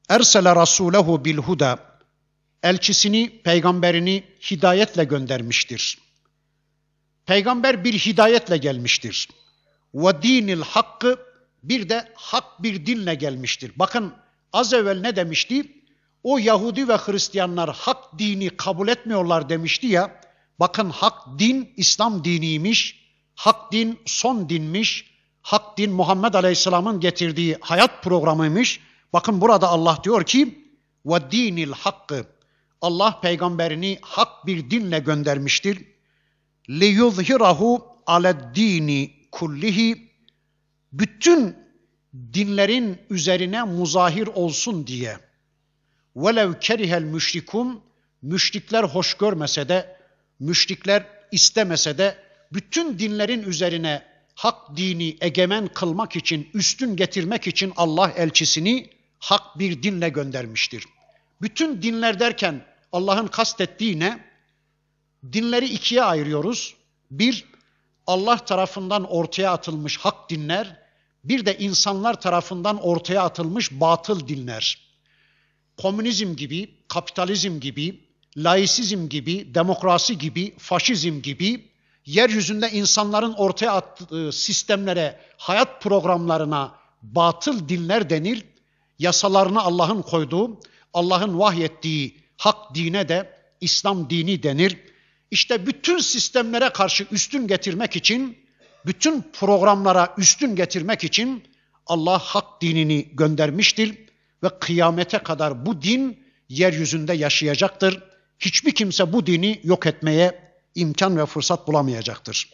ersele rasulehu bil huda elçisini, peygamberini hidayetle göndermiştir. Peygamber bir hidayetle gelmiştir. Ve dinil hakkı bir de hak bir dinle gelmiştir. Bakın az evvel ne demişti? O Yahudi ve Hristiyanlar hak dini kabul etmiyorlar demişti ya. Bakın hak din İslam diniymiş. Hak din son dinmiş. Hak din Muhammed Aleyhisselam'ın getirdiği hayat programıymış. Bakın burada Allah diyor ki ve dinil hakkı Allah peygamberini hak bir dinle göndermiştir. Li yuzhirahu aleddini kullihi bütün dinlerin üzerine muzahir olsun diye. Velev kerihel müşrikum müşrikler hoş görmese de müşrikler istemese de bütün dinlerin üzerine hak dini egemen kılmak için, üstün getirmek için Allah elçisini hak bir dinle göndermiştir. Bütün dinler derken Allah'ın kastettiği ne? Dinleri ikiye ayırıyoruz. Bir, Allah tarafından ortaya atılmış hak dinler, bir de insanlar tarafından ortaya atılmış batıl dinler. Komünizm gibi, kapitalizm gibi, laisizm gibi, demokrasi gibi, faşizm gibi yeryüzünde insanların ortaya attığı sistemlere, hayat programlarına batıl dinler denir. Yasalarını Allah'ın koyduğu, Allah'ın vahyettiği Hak dine de İslam dini denir. İşte bütün sistemlere karşı üstün getirmek için, bütün programlara üstün getirmek için Allah hak dinini göndermiştir ve kıyamete kadar bu din yeryüzünde yaşayacaktır. Hiçbir kimse bu dini yok etmeye imkan ve fırsat bulamayacaktır.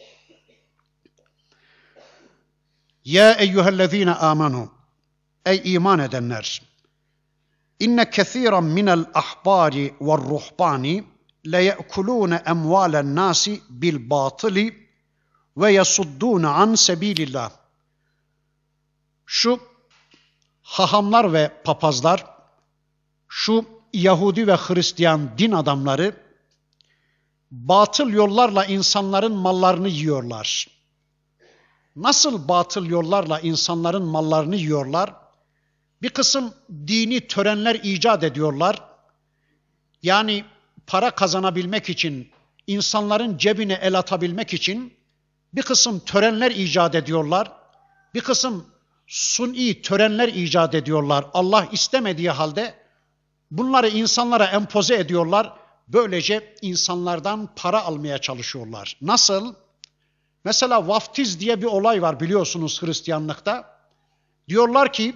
Ya eyyühellezine amanu Ey iman edenler! İnne kesiran minel ahbari ve ruhbani le ye'kulûne emvâlen nasi bil batıli ve yasuddûne an sebilillah. Şu hahamlar ve papazlar, şu Yahudi ve Hristiyan din adamları batıl yollarla insanların mallarını yiyorlar. Nasıl batıl yollarla insanların mallarını yiyorlar? Bir kısım dini törenler icat ediyorlar. Yani para kazanabilmek için, insanların cebine el atabilmek için bir kısım törenler icat ediyorlar. Bir kısım suni törenler icat ediyorlar. Allah istemediği halde bunları insanlara empoze ediyorlar. Böylece insanlardan para almaya çalışıyorlar. Nasıl? Mesela vaftiz diye bir olay var biliyorsunuz Hristiyanlıkta. Diyorlar ki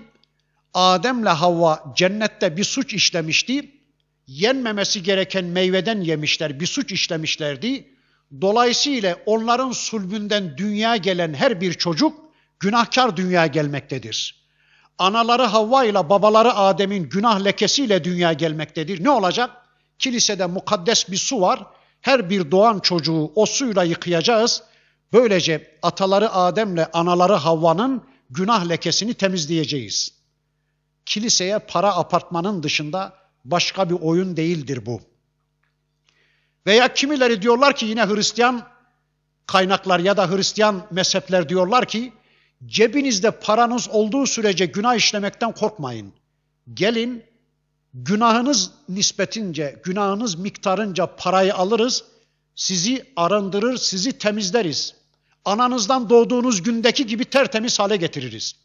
Adem'le Havva cennette bir suç işlemişti. Yenmemesi gereken meyveden yemişler, bir suç işlemişlerdi. Dolayısıyla onların sulbünden dünya gelen her bir çocuk günahkar dünya gelmektedir. Anaları Havva ile babaları Adem'in günah lekesiyle dünya gelmektedir. Ne olacak? Kilisede mukaddes bir su var. Her bir doğan çocuğu o suyla yıkayacağız. Böylece ataları Adem'le anaları Havva'nın günah lekesini temizleyeceğiz.'' kiliseye para apartmanın dışında başka bir oyun değildir bu. Veya kimileri diyorlar ki yine Hristiyan kaynaklar ya da Hristiyan mezhepler diyorlar ki cebinizde paranız olduğu sürece günah işlemekten korkmayın. Gelin günahınız nispetince, günahınız miktarınca parayı alırız, sizi arındırır, sizi temizleriz. Ananızdan doğduğunuz gündeki gibi tertemiz hale getiririz.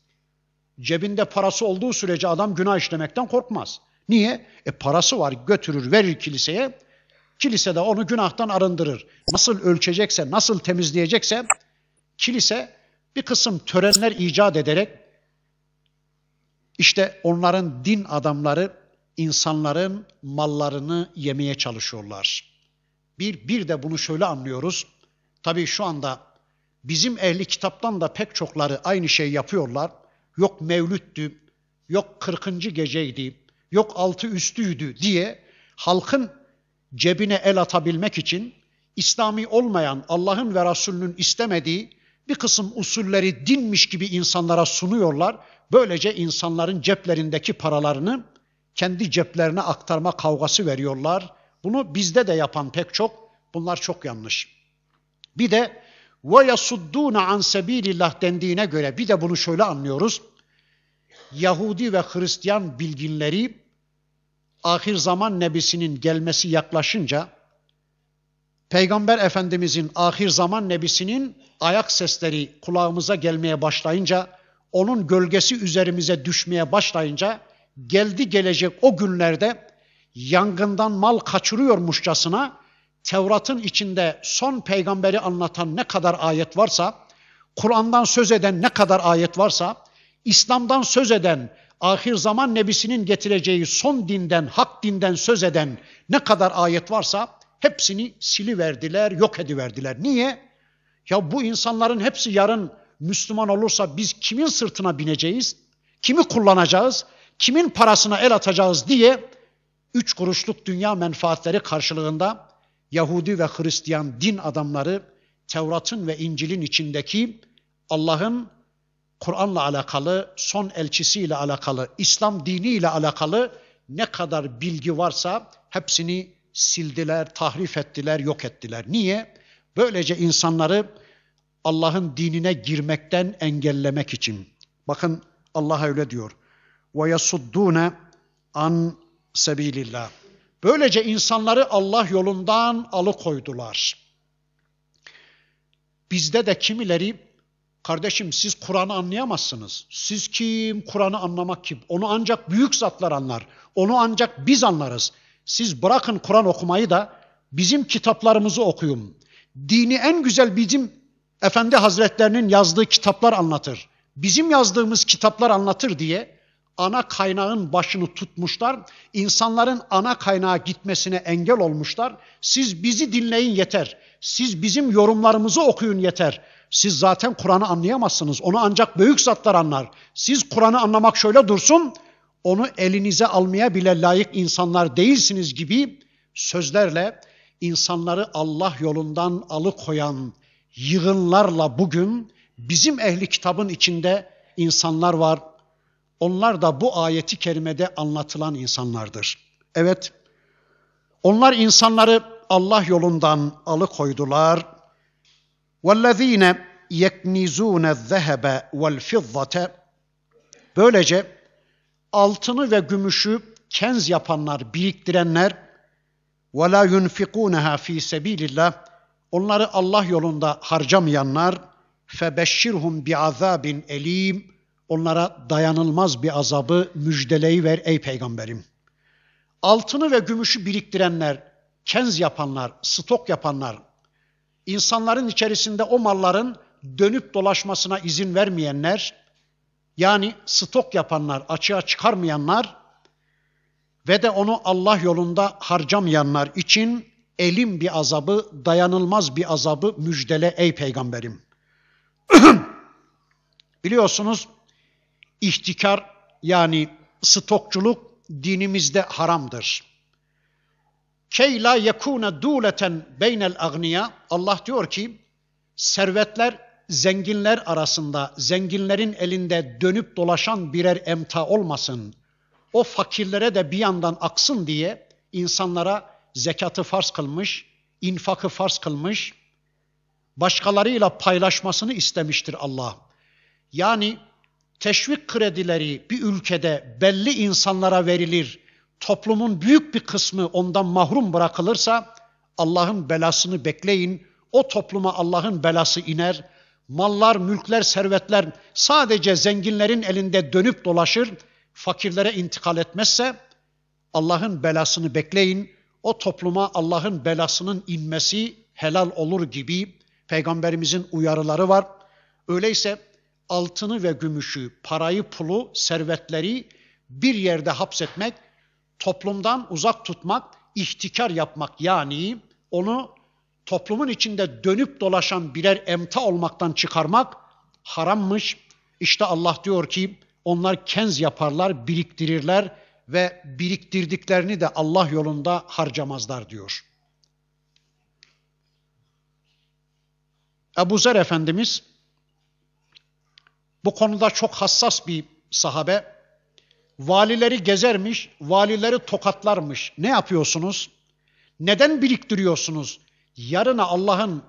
Cebinde parası olduğu sürece adam günah işlemekten korkmaz. Niye? E parası var götürür verir kiliseye. Kilise de onu günahtan arındırır. Nasıl ölçecekse, nasıl temizleyecekse kilise bir kısım törenler icat ederek işte onların din adamları insanların mallarını yemeye çalışıyorlar. Bir, bir de bunu şöyle anlıyoruz. Tabii şu anda bizim ehli kitaptan da pek çokları aynı şeyi yapıyorlar yok mevlüttü, yok 40. geceydi, yok altı üstüydü diye halkın cebine el atabilmek için İslami olmayan Allah'ın ve Resulünün istemediği bir kısım usulleri dinmiş gibi insanlara sunuyorlar. Böylece insanların ceplerindeki paralarını kendi ceplerine aktarma kavgası veriyorlar. Bunu bizde de yapan pek çok. Bunlar çok yanlış. Bir de ve yasuddûne an sebilillah dendiğine göre bir de bunu şöyle anlıyoruz. Yahudi ve Hristiyan bilginleri ahir zaman nebisinin gelmesi yaklaşınca Peygamber Efendimizin ahir zaman nebisinin ayak sesleri kulağımıza gelmeye başlayınca onun gölgesi üzerimize düşmeye başlayınca geldi gelecek o günlerde yangından mal kaçırıyormuşçasına Tevrat'ın içinde son peygamberi anlatan ne kadar ayet varsa, Kur'an'dan söz eden ne kadar ayet varsa, İslam'dan söz eden, ahir zaman nebisinin getireceği son dinden, hak dinden söz eden ne kadar ayet varsa hepsini siliverdiler, yok ediverdiler. Niye? Ya bu insanların hepsi yarın Müslüman olursa biz kimin sırtına bineceğiz? Kimi kullanacağız? Kimin parasına el atacağız diye üç kuruşluk dünya menfaatleri karşılığında Yahudi ve Hristiyan din adamları Tevrat'ın ve İncil'in içindeki Allah'ın Kur'an'la alakalı, son elçisiyle alakalı, İslam diniyle alakalı ne kadar bilgi varsa hepsini sildiler, tahrif ettiler, yok ettiler. Niye? Böylece insanları Allah'ın dinine girmekten engellemek için. Bakın Allah öyle diyor. وَيَصُدُّونَ an sebilillah. Böylece insanları Allah yolundan alıkoydular. Bizde de kimileri, kardeşim siz Kur'an'ı anlayamazsınız. Siz kim, Kur'an'ı anlamak kim? Onu ancak büyük zatlar anlar. Onu ancak biz anlarız. Siz bırakın Kur'an okumayı da bizim kitaplarımızı okuyun. Dini en güzel bizim Efendi Hazretlerinin yazdığı kitaplar anlatır. Bizim yazdığımız kitaplar anlatır diye ana kaynağın başını tutmuşlar. İnsanların ana kaynağa gitmesine engel olmuşlar. Siz bizi dinleyin yeter. Siz bizim yorumlarımızı okuyun yeter. Siz zaten Kur'an'ı anlayamazsınız. Onu ancak büyük zatlar anlar. Siz Kur'an'ı anlamak şöyle dursun, onu elinize almaya bile layık insanlar değilsiniz gibi sözlerle insanları Allah yolundan alıkoyan yığınlarla bugün bizim ehli kitabın içinde insanlar var, onlar da bu ayeti kerimede anlatılan insanlardır. Evet, onlar insanları Allah yolundan alıkoydular. وَالَّذ۪ينَ يَكْنِزُونَ الذَّهَبَ وَالْفِضَّةَ Böylece altını ve gümüşü kenz yapanlar, biriktirenler وَلَا يُنْفِقُونَهَا ف۪ي سَب۪يلِ Onları Allah yolunda harcamayanlar فَبَشِّرْهُمْ بِعَذَابٍ اَل۪يمٍ onlara dayanılmaz bir azabı müjdeleyi ver ey peygamberim. Altını ve gümüşü biriktirenler, kenz yapanlar, stok yapanlar, insanların içerisinde o malların dönüp dolaşmasına izin vermeyenler, yani stok yapanlar, açığa çıkarmayanlar ve de onu Allah yolunda harcamayanlar için elim bir azabı, dayanılmaz bir azabı müjdele ey peygamberim. Biliyorsunuz İhtikar yani stokçuluk dinimizde haramdır. Key la yekune duleten beynel agniya Allah diyor ki servetler zenginler arasında zenginlerin elinde dönüp dolaşan birer emta olmasın. O fakirlere de bir yandan aksın diye insanlara zekatı farz kılmış, infakı farz kılmış, başkalarıyla paylaşmasını istemiştir Allah. Yani teşvik kredileri bir ülkede belli insanlara verilir, toplumun büyük bir kısmı ondan mahrum bırakılırsa Allah'ın belasını bekleyin. O topluma Allah'ın belası iner. Mallar, mülkler, servetler sadece zenginlerin elinde dönüp dolaşır. Fakirlere intikal etmezse Allah'ın belasını bekleyin. O topluma Allah'ın belasının inmesi helal olur gibi peygamberimizin uyarıları var. Öyleyse altını ve gümüşü, parayı, pulu, servetleri bir yerde hapsetmek, toplumdan uzak tutmak, ihtikar yapmak yani onu toplumun içinde dönüp dolaşan birer emta olmaktan çıkarmak harammış. İşte Allah diyor ki onlar kenz yaparlar, biriktirirler ve biriktirdiklerini de Allah yolunda harcamazlar diyor. Ebu Zer Efendimiz bu konuda çok hassas bir sahabe. Valileri gezermiş, valileri tokatlarmış. Ne yapıyorsunuz? Neden biriktiriyorsunuz? Yarına Allah'ın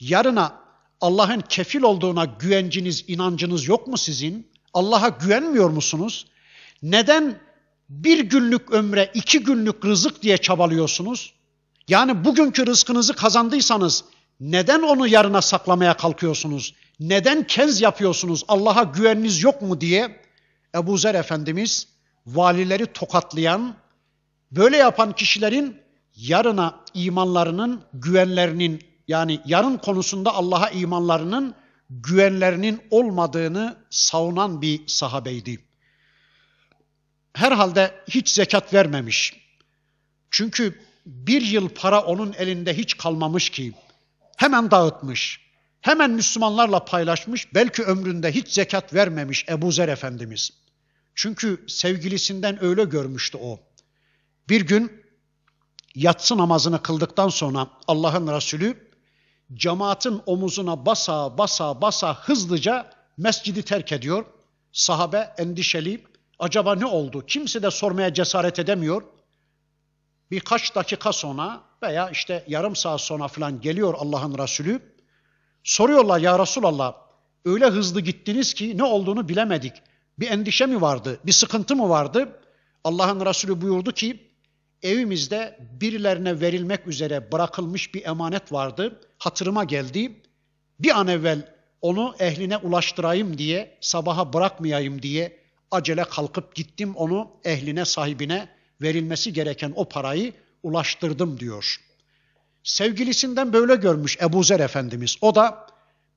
yarına Allah'ın kefil olduğuna güvenciniz, inancınız yok mu sizin? Allah'a güvenmiyor musunuz? Neden bir günlük ömre, iki günlük rızık diye çabalıyorsunuz? Yani bugünkü rızkınızı kazandıysanız neden onu yarına saklamaya kalkıyorsunuz? neden kenz yapıyorsunuz Allah'a güveniniz yok mu diye Ebu Zer Efendimiz valileri tokatlayan, böyle yapan kişilerin yarına imanlarının, güvenlerinin yani yarın konusunda Allah'a imanlarının güvenlerinin olmadığını savunan bir sahabeydi. Herhalde hiç zekat vermemiş. Çünkü bir yıl para onun elinde hiç kalmamış ki. Hemen dağıtmış. Hemen Müslümanlarla paylaşmış, belki ömründe hiç zekat vermemiş Ebu Zer Efendimiz. Çünkü sevgilisinden öyle görmüştü o. Bir gün yatsı namazını kıldıktan sonra Allah'ın Resulü cemaatin omuzuna basa basa basa hızlıca mescidi terk ediyor. Sahabe endişeli, acaba ne oldu? Kimse de sormaya cesaret edemiyor. Birkaç dakika sonra veya işte yarım saat sonra falan geliyor Allah'ın Resulü Soruyorlar ya Resulallah öyle hızlı gittiniz ki ne olduğunu bilemedik. Bir endişe mi vardı? Bir sıkıntı mı vardı? Allah'ın Resulü buyurdu ki evimizde birilerine verilmek üzere bırakılmış bir emanet vardı. Hatırıma geldi. Bir an evvel onu ehline ulaştırayım diye, sabaha bırakmayayım diye acele kalkıp gittim onu ehline sahibine verilmesi gereken o parayı ulaştırdım diyor. Sevgilisinden böyle görmüş Ebu Zer Efendimiz. O da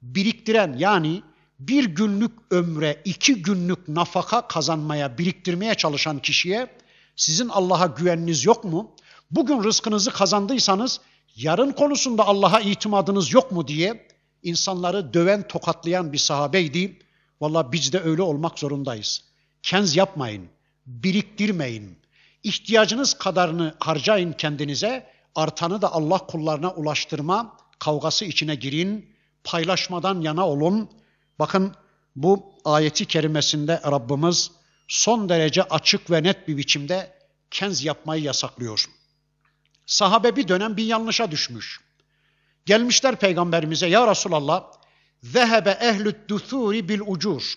biriktiren yani bir günlük ömre, iki günlük nafaka kazanmaya, biriktirmeye çalışan kişiye sizin Allah'a güveniniz yok mu? Bugün rızkınızı kazandıysanız yarın konusunda Allah'a itimadınız yok mu diye insanları döven, tokatlayan bir sahabeydi. Valla biz de öyle olmak zorundayız. Kenz yapmayın, biriktirmeyin. İhtiyacınız kadarını harcayın kendinize, Artanı da Allah kullarına ulaştırma kavgası içine girin, paylaşmadan yana olun. Bakın bu ayeti kerimesinde Rabbimiz son derece açık ve net bir biçimde kenz yapmayı yasaklıyor. Sahabe bir dönem bir yanlışa düşmüş. Gelmişler peygamberimize ya Resulallah zehebe ehlü dusuri bil ucur.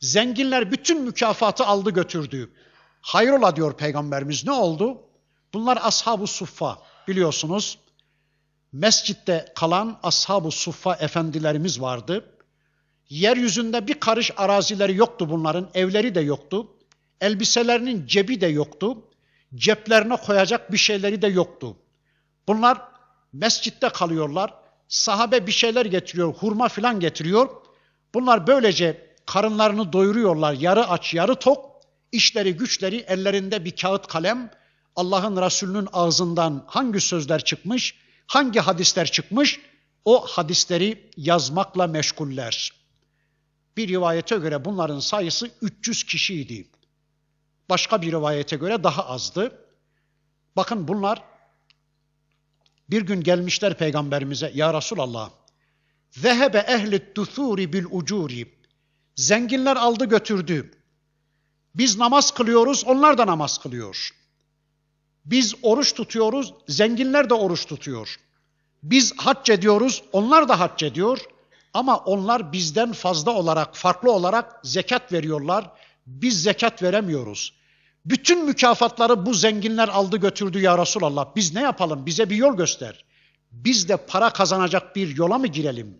Zenginler bütün mükafatı aldı götürdü. Hayrola diyor peygamberimiz ne oldu? Bunlar ashab-ı suffa biliyorsunuz. Mescitte kalan ashab-ı suffa efendilerimiz vardı. Yeryüzünde bir karış arazileri yoktu bunların, evleri de yoktu. Elbiselerinin cebi de yoktu. Ceplerine koyacak bir şeyleri de yoktu. Bunlar mescitte kalıyorlar. Sahabe bir şeyler getiriyor, hurma filan getiriyor. Bunlar böylece karınlarını doyuruyorlar, yarı aç, yarı tok. İşleri, güçleri ellerinde bir kağıt kalem, Allah'ın Resulü'nün ağzından hangi sözler çıkmış, hangi hadisler çıkmış, o hadisleri yazmakla meşguller. Bir rivayete göre bunların sayısı 300 kişiydi. Başka bir rivayete göre daha azdı. Bakın bunlar bir gün gelmişler peygamberimize ya Resulallah. Zehebe ehli dusuri bil ucuri. Zenginler aldı götürdü. Biz namaz kılıyoruz, onlar da namaz kılıyor. Biz oruç tutuyoruz, zenginler de oruç tutuyor. Biz hac ediyoruz, onlar da hac ediyor. Ama onlar bizden fazla olarak, farklı olarak zekat veriyorlar. Biz zekat veremiyoruz. Bütün mükafatları bu zenginler aldı götürdü ya Resulallah. Biz ne yapalım? Bize bir yol göster. Biz de para kazanacak bir yola mı girelim?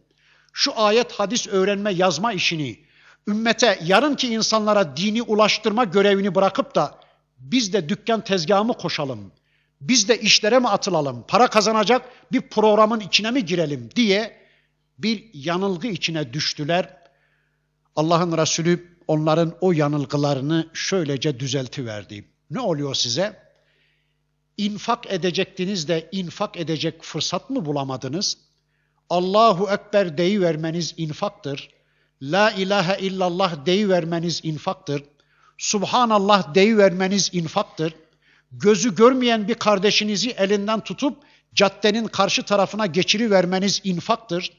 Şu ayet hadis öğrenme yazma işini, ümmete yarınki insanlara dini ulaştırma görevini bırakıp da biz de dükkan tezgahımı koşalım. Biz de işlere mi atılalım? Para kazanacak bir programın içine mi girelim diye bir yanılgı içine düştüler. Allah'ın Resulü onların o yanılgılarını şöylece düzeltiverdi. Ne oluyor size? İnfak edecektiniz de infak edecek fırsat mı bulamadınız? Allahu Ekber deyivermeniz infaktır. La ilahe illallah deyivermeniz infaktır. Subhanallah deyivermeniz infaktır. Gözü görmeyen bir kardeşinizi elinden tutup caddenin karşı tarafına geçirivermeniz infaktır.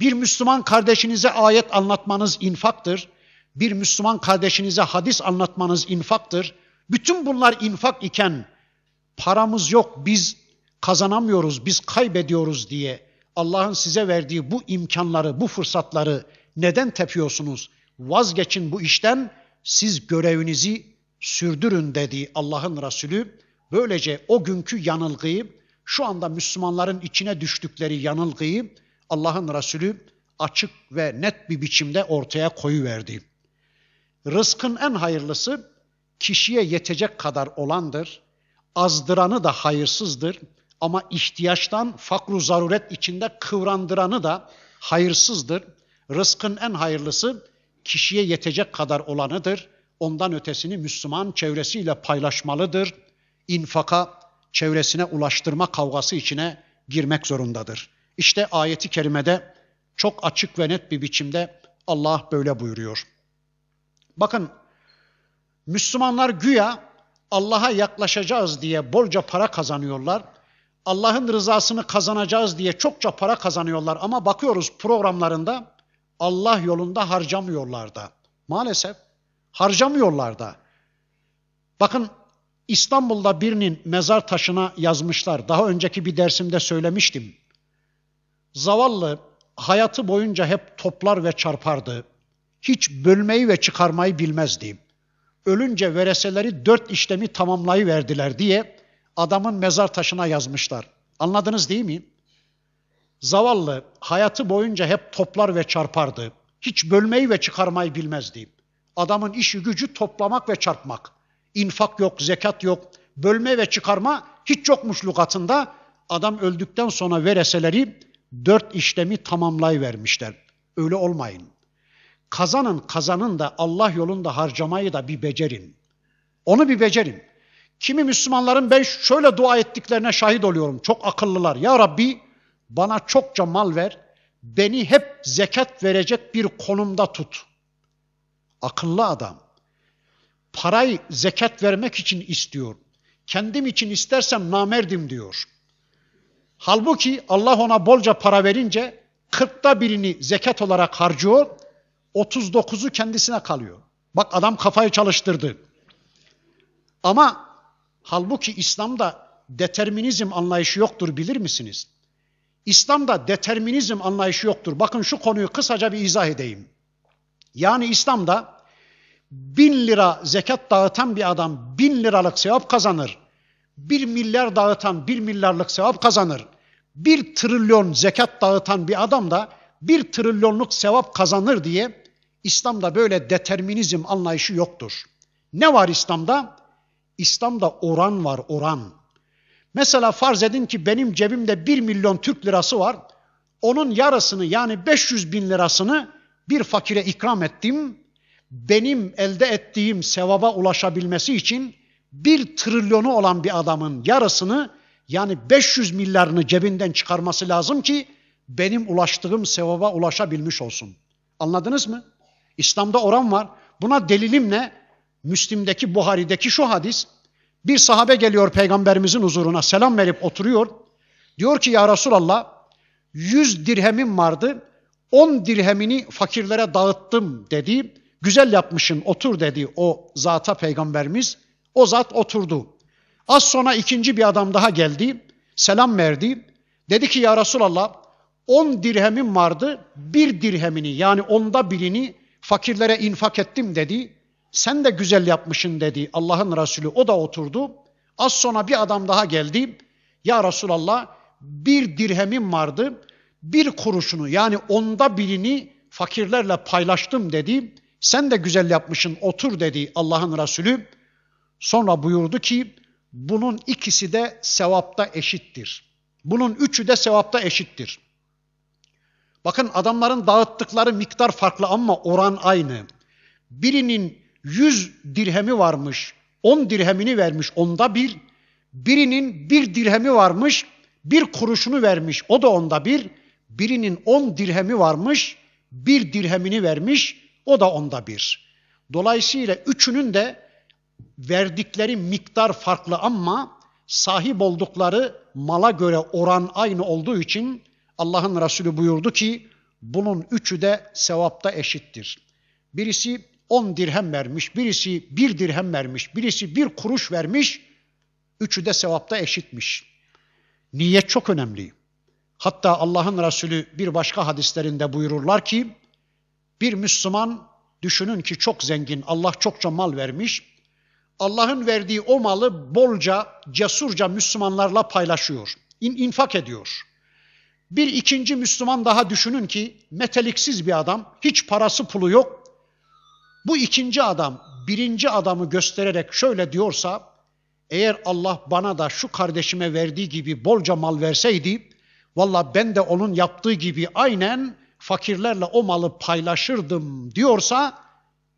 Bir Müslüman kardeşinize ayet anlatmanız infaktır. Bir Müslüman kardeşinize hadis anlatmanız infaktır. Bütün bunlar infak iken paramız yok, biz kazanamıyoruz, biz kaybediyoruz diye Allah'ın size verdiği bu imkanları, bu fırsatları neden tepiyorsunuz? Vazgeçin bu işten siz görevinizi sürdürün dediği Allah'ın Resulü böylece o günkü yanılgıyı şu anda Müslümanların içine düştükleri yanılgıyı Allah'ın Resulü açık ve net bir biçimde ortaya koyu verdi. Rızkın en hayırlısı kişiye yetecek kadar olandır. Azdıranı da hayırsızdır ama ihtiyaçtan fakru zaruret içinde kıvrandıranı da hayırsızdır. Rızkın en hayırlısı kişiye yetecek kadar olanıdır. Ondan ötesini Müslüman çevresiyle paylaşmalıdır. İnfaka, çevresine ulaştırma kavgası içine girmek zorundadır. İşte ayeti kerimede çok açık ve net bir biçimde Allah böyle buyuruyor. Bakın Müslümanlar güya Allah'a yaklaşacağız diye bolca para kazanıyorlar. Allah'ın rızasını kazanacağız diye çokça para kazanıyorlar ama bakıyoruz programlarında Allah yolunda harcamıyorlar da. Maalesef harcamıyorlar da. Bakın İstanbul'da birinin mezar taşına yazmışlar. Daha önceki bir dersimde söylemiştim. Zavallı hayatı boyunca hep toplar ve çarpardı. Hiç bölmeyi ve çıkarmayı bilmezdi. Ölünce vereseleri dört işlemi tamamlayıverdiler diye adamın mezar taşına yazmışlar. Anladınız değil mi? Zavallı hayatı boyunca hep toplar ve çarpardı. Hiç bölmeyi ve çıkarmayı bilmezdi. Adamın işi gücü toplamak ve çarpmak. İnfak yok, zekat yok, bölme ve çıkarma hiç yokmuş lügatında. Adam öldükten sonra vereseleri dört işlemi tamamlayıvermişler. Öyle olmayın. Kazanın kazanın da Allah yolunda harcamayı da bir becerin. Onu bir becerin. Kimi Müslümanların ben şöyle dua ettiklerine şahit oluyorum. Çok akıllılar. Ya Rabbi bana çokça mal ver, beni hep zekat verecek bir konumda tut. Akıllı adam. Parayı zekat vermek için istiyor. Kendim için istersem namerdim diyor. Halbuki Allah ona bolca para verince kırkta birini zekat olarak harcıyor, 39'u kendisine kalıyor. Bak adam kafayı çalıştırdı. Ama halbuki İslam'da determinizm anlayışı yoktur bilir misiniz? İslam'da determinizm anlayışı yoktur. Bakın şu konuyu kısaca bir izah edeyim. Yani İslam'da bin lira zekat dağıtan bir adam bin liralık sevap kazanır. Bir milyar dağıtan bir milyarlık sevap kazanır. Bir trilyon zekat dağıtan bir adam da bir trilyonluk sevap kazanır diye İslam'da böyle determinizm anlayışı yoktur. Ne var İslam'da? İslam'da oran var, oran. Mesela farz edin ki benim cebimde 1 milyon Türk lirası var. Onun yarısını yani 500 bin lirasını bir fakire ikram ettim. Benim elde ettiğim sevaba ulaşabilmesi için 1 trilyonu olan bir adamın yarısını yani 500 milyarını cebinden çıkarması lazım ki benim ulaştığım sevaba ulaşabilmiş olsun. Anladınız mı? İslam'da oran var. Buna delilim ne? Müslim'deki, Buhari'deki şu hadis bir sahabe geliyor peygamberimizin huzuruna selam verip oturuyor. Diyor ki ya Resulallah 100 dirhemim vardı. 10 dirhemini fakirlere dağıttım dedi. Güzel yapmışın otur dedi o zata peygamberimiz. O zat oturdu. Az sonra ikinci bir adam daha geldi. Selam verdi. Dedi ki ya Resulallah 10 dirhemim vardı. Bir dirhemini yani onda birini fakirlere infak ettim dedi sen de güzel yapmışın dedi Allah'ın Resulü. O da oturdu. Az sonra bir adam daha geldi. Ya Resulallah bir dirhemim vardı. Bir kuruşunu yani onda birini fakirlerle paylaştım dedi. Sen de güzel yapmışın otur dedi Allah'ın Resulü. Sonra buyurdu ki bunun ikisi de sevapta eşittir. Bunun üçü de sevapta eşittir. Bakın adamların dağıttıkları miktar farklı ama oran aynı. Birinin yüz dirhemi varmış, on dirhemini vermiş, onda bir. Birinin bir dirhemi varmış, bir kuruşunu vermiş, o da onda bir. Birinin on dirhemi varmış, bir dirhemini vermiş, o da onda bir. Dolayısıyla üçünün de verdikleri miktar farklı ama sahip oldukları mala göre oran aynı olduğu için Allah'ın Resulü buyurdu ki bunun üçü de sevapta eşittir. Birisi On dirhem vermiş, birisi bir dirhem vermiş, birisi bir kuruş vermiş, üçü de sevapta eşitmiş. Niyet çok önemli. Hatta Allah'ın Resulü bir başka hadislerinde buyururlar ki, bir Müslüman düşünün ki çok zengin, Allah çokça mal vermiş, Allah'ın verdiği o malı bolca, cesurca Müslümanlarla paylaşıyor, infak ediyor. Bir ikinci Müslüman daha düşünün ki meteliksiz bir adam, hiç parası pulu yok, bu ikinci adam birinci adamı göstererek şöyle diyorsa, eğer Allah bana da şu kardeşime verdiği gibi bolca mal verseydi, valla ben de onun yaptığı gibi aynen fakirlerle o malı paylaşırdım diyorsa,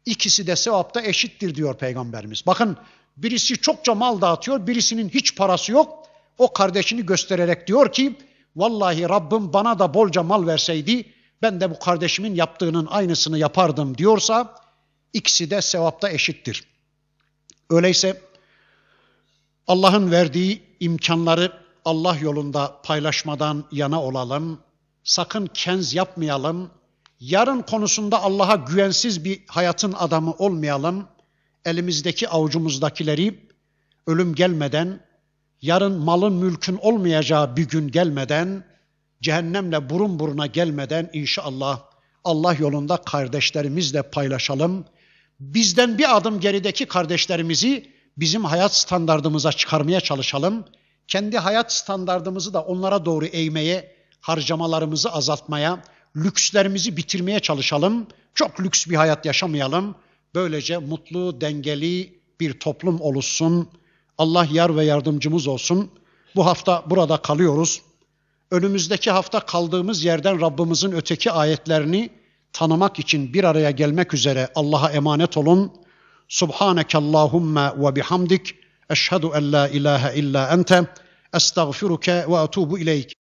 ikisi de sevapta eşittir diyor Peygamberimiz. Bakın birisi çokça mal dağıtıyor, birisinin hiç parası yok. O kardeşini göstererek diyor ki, vallahi Rabbim bana da bolca mal verseydi, ben de bu kardeşimin yaptığının aynısını yapardım diyorsa, İkisi de sevapta eşittir. Öyleyse Allah'ın verdiği imkanları Allah yolunda paylaşmadan yana olalım. Sakın kenz yapmayalım. Yarın konusunda Allah'a güvensiz bir hayatın adamı olmayalım. Elimizdeki avucumuzdakileri ölüm gelmeden, yarın malın mülkün olmayacağı bir gün gelmeden, cehennemle burun buruna gelmeden inşallah Allah yolunda kardeşlerimizle paylaşalım bizden bir adım gerideki kardeşlerimizi bizim hayat standardımıza çıkarmaya çalışalım. Kendi hayat standardımızı da onlara doğru eğmeye, harcamalarımızı azaltmaya, lükslerimizi bitirmeye çalışalım. Çok lüks bir hayat yaşamayalım. Böylece mutlu, dengeli bir toplum oluşsun. Allah yar ve yardımcımız olsun. Bu hafta burada kalıyoruz. Önümüzdeki hafta kaldığımız yerden Rabbimizin öteki ayetlerini tanımak için bir araya gelmek üzere Allah'a emanet olun. Subhaneke Allahumma ve bihamdik. Eşhedü en la ilahe illa ente. Estağfiruke ve etubu ileyk.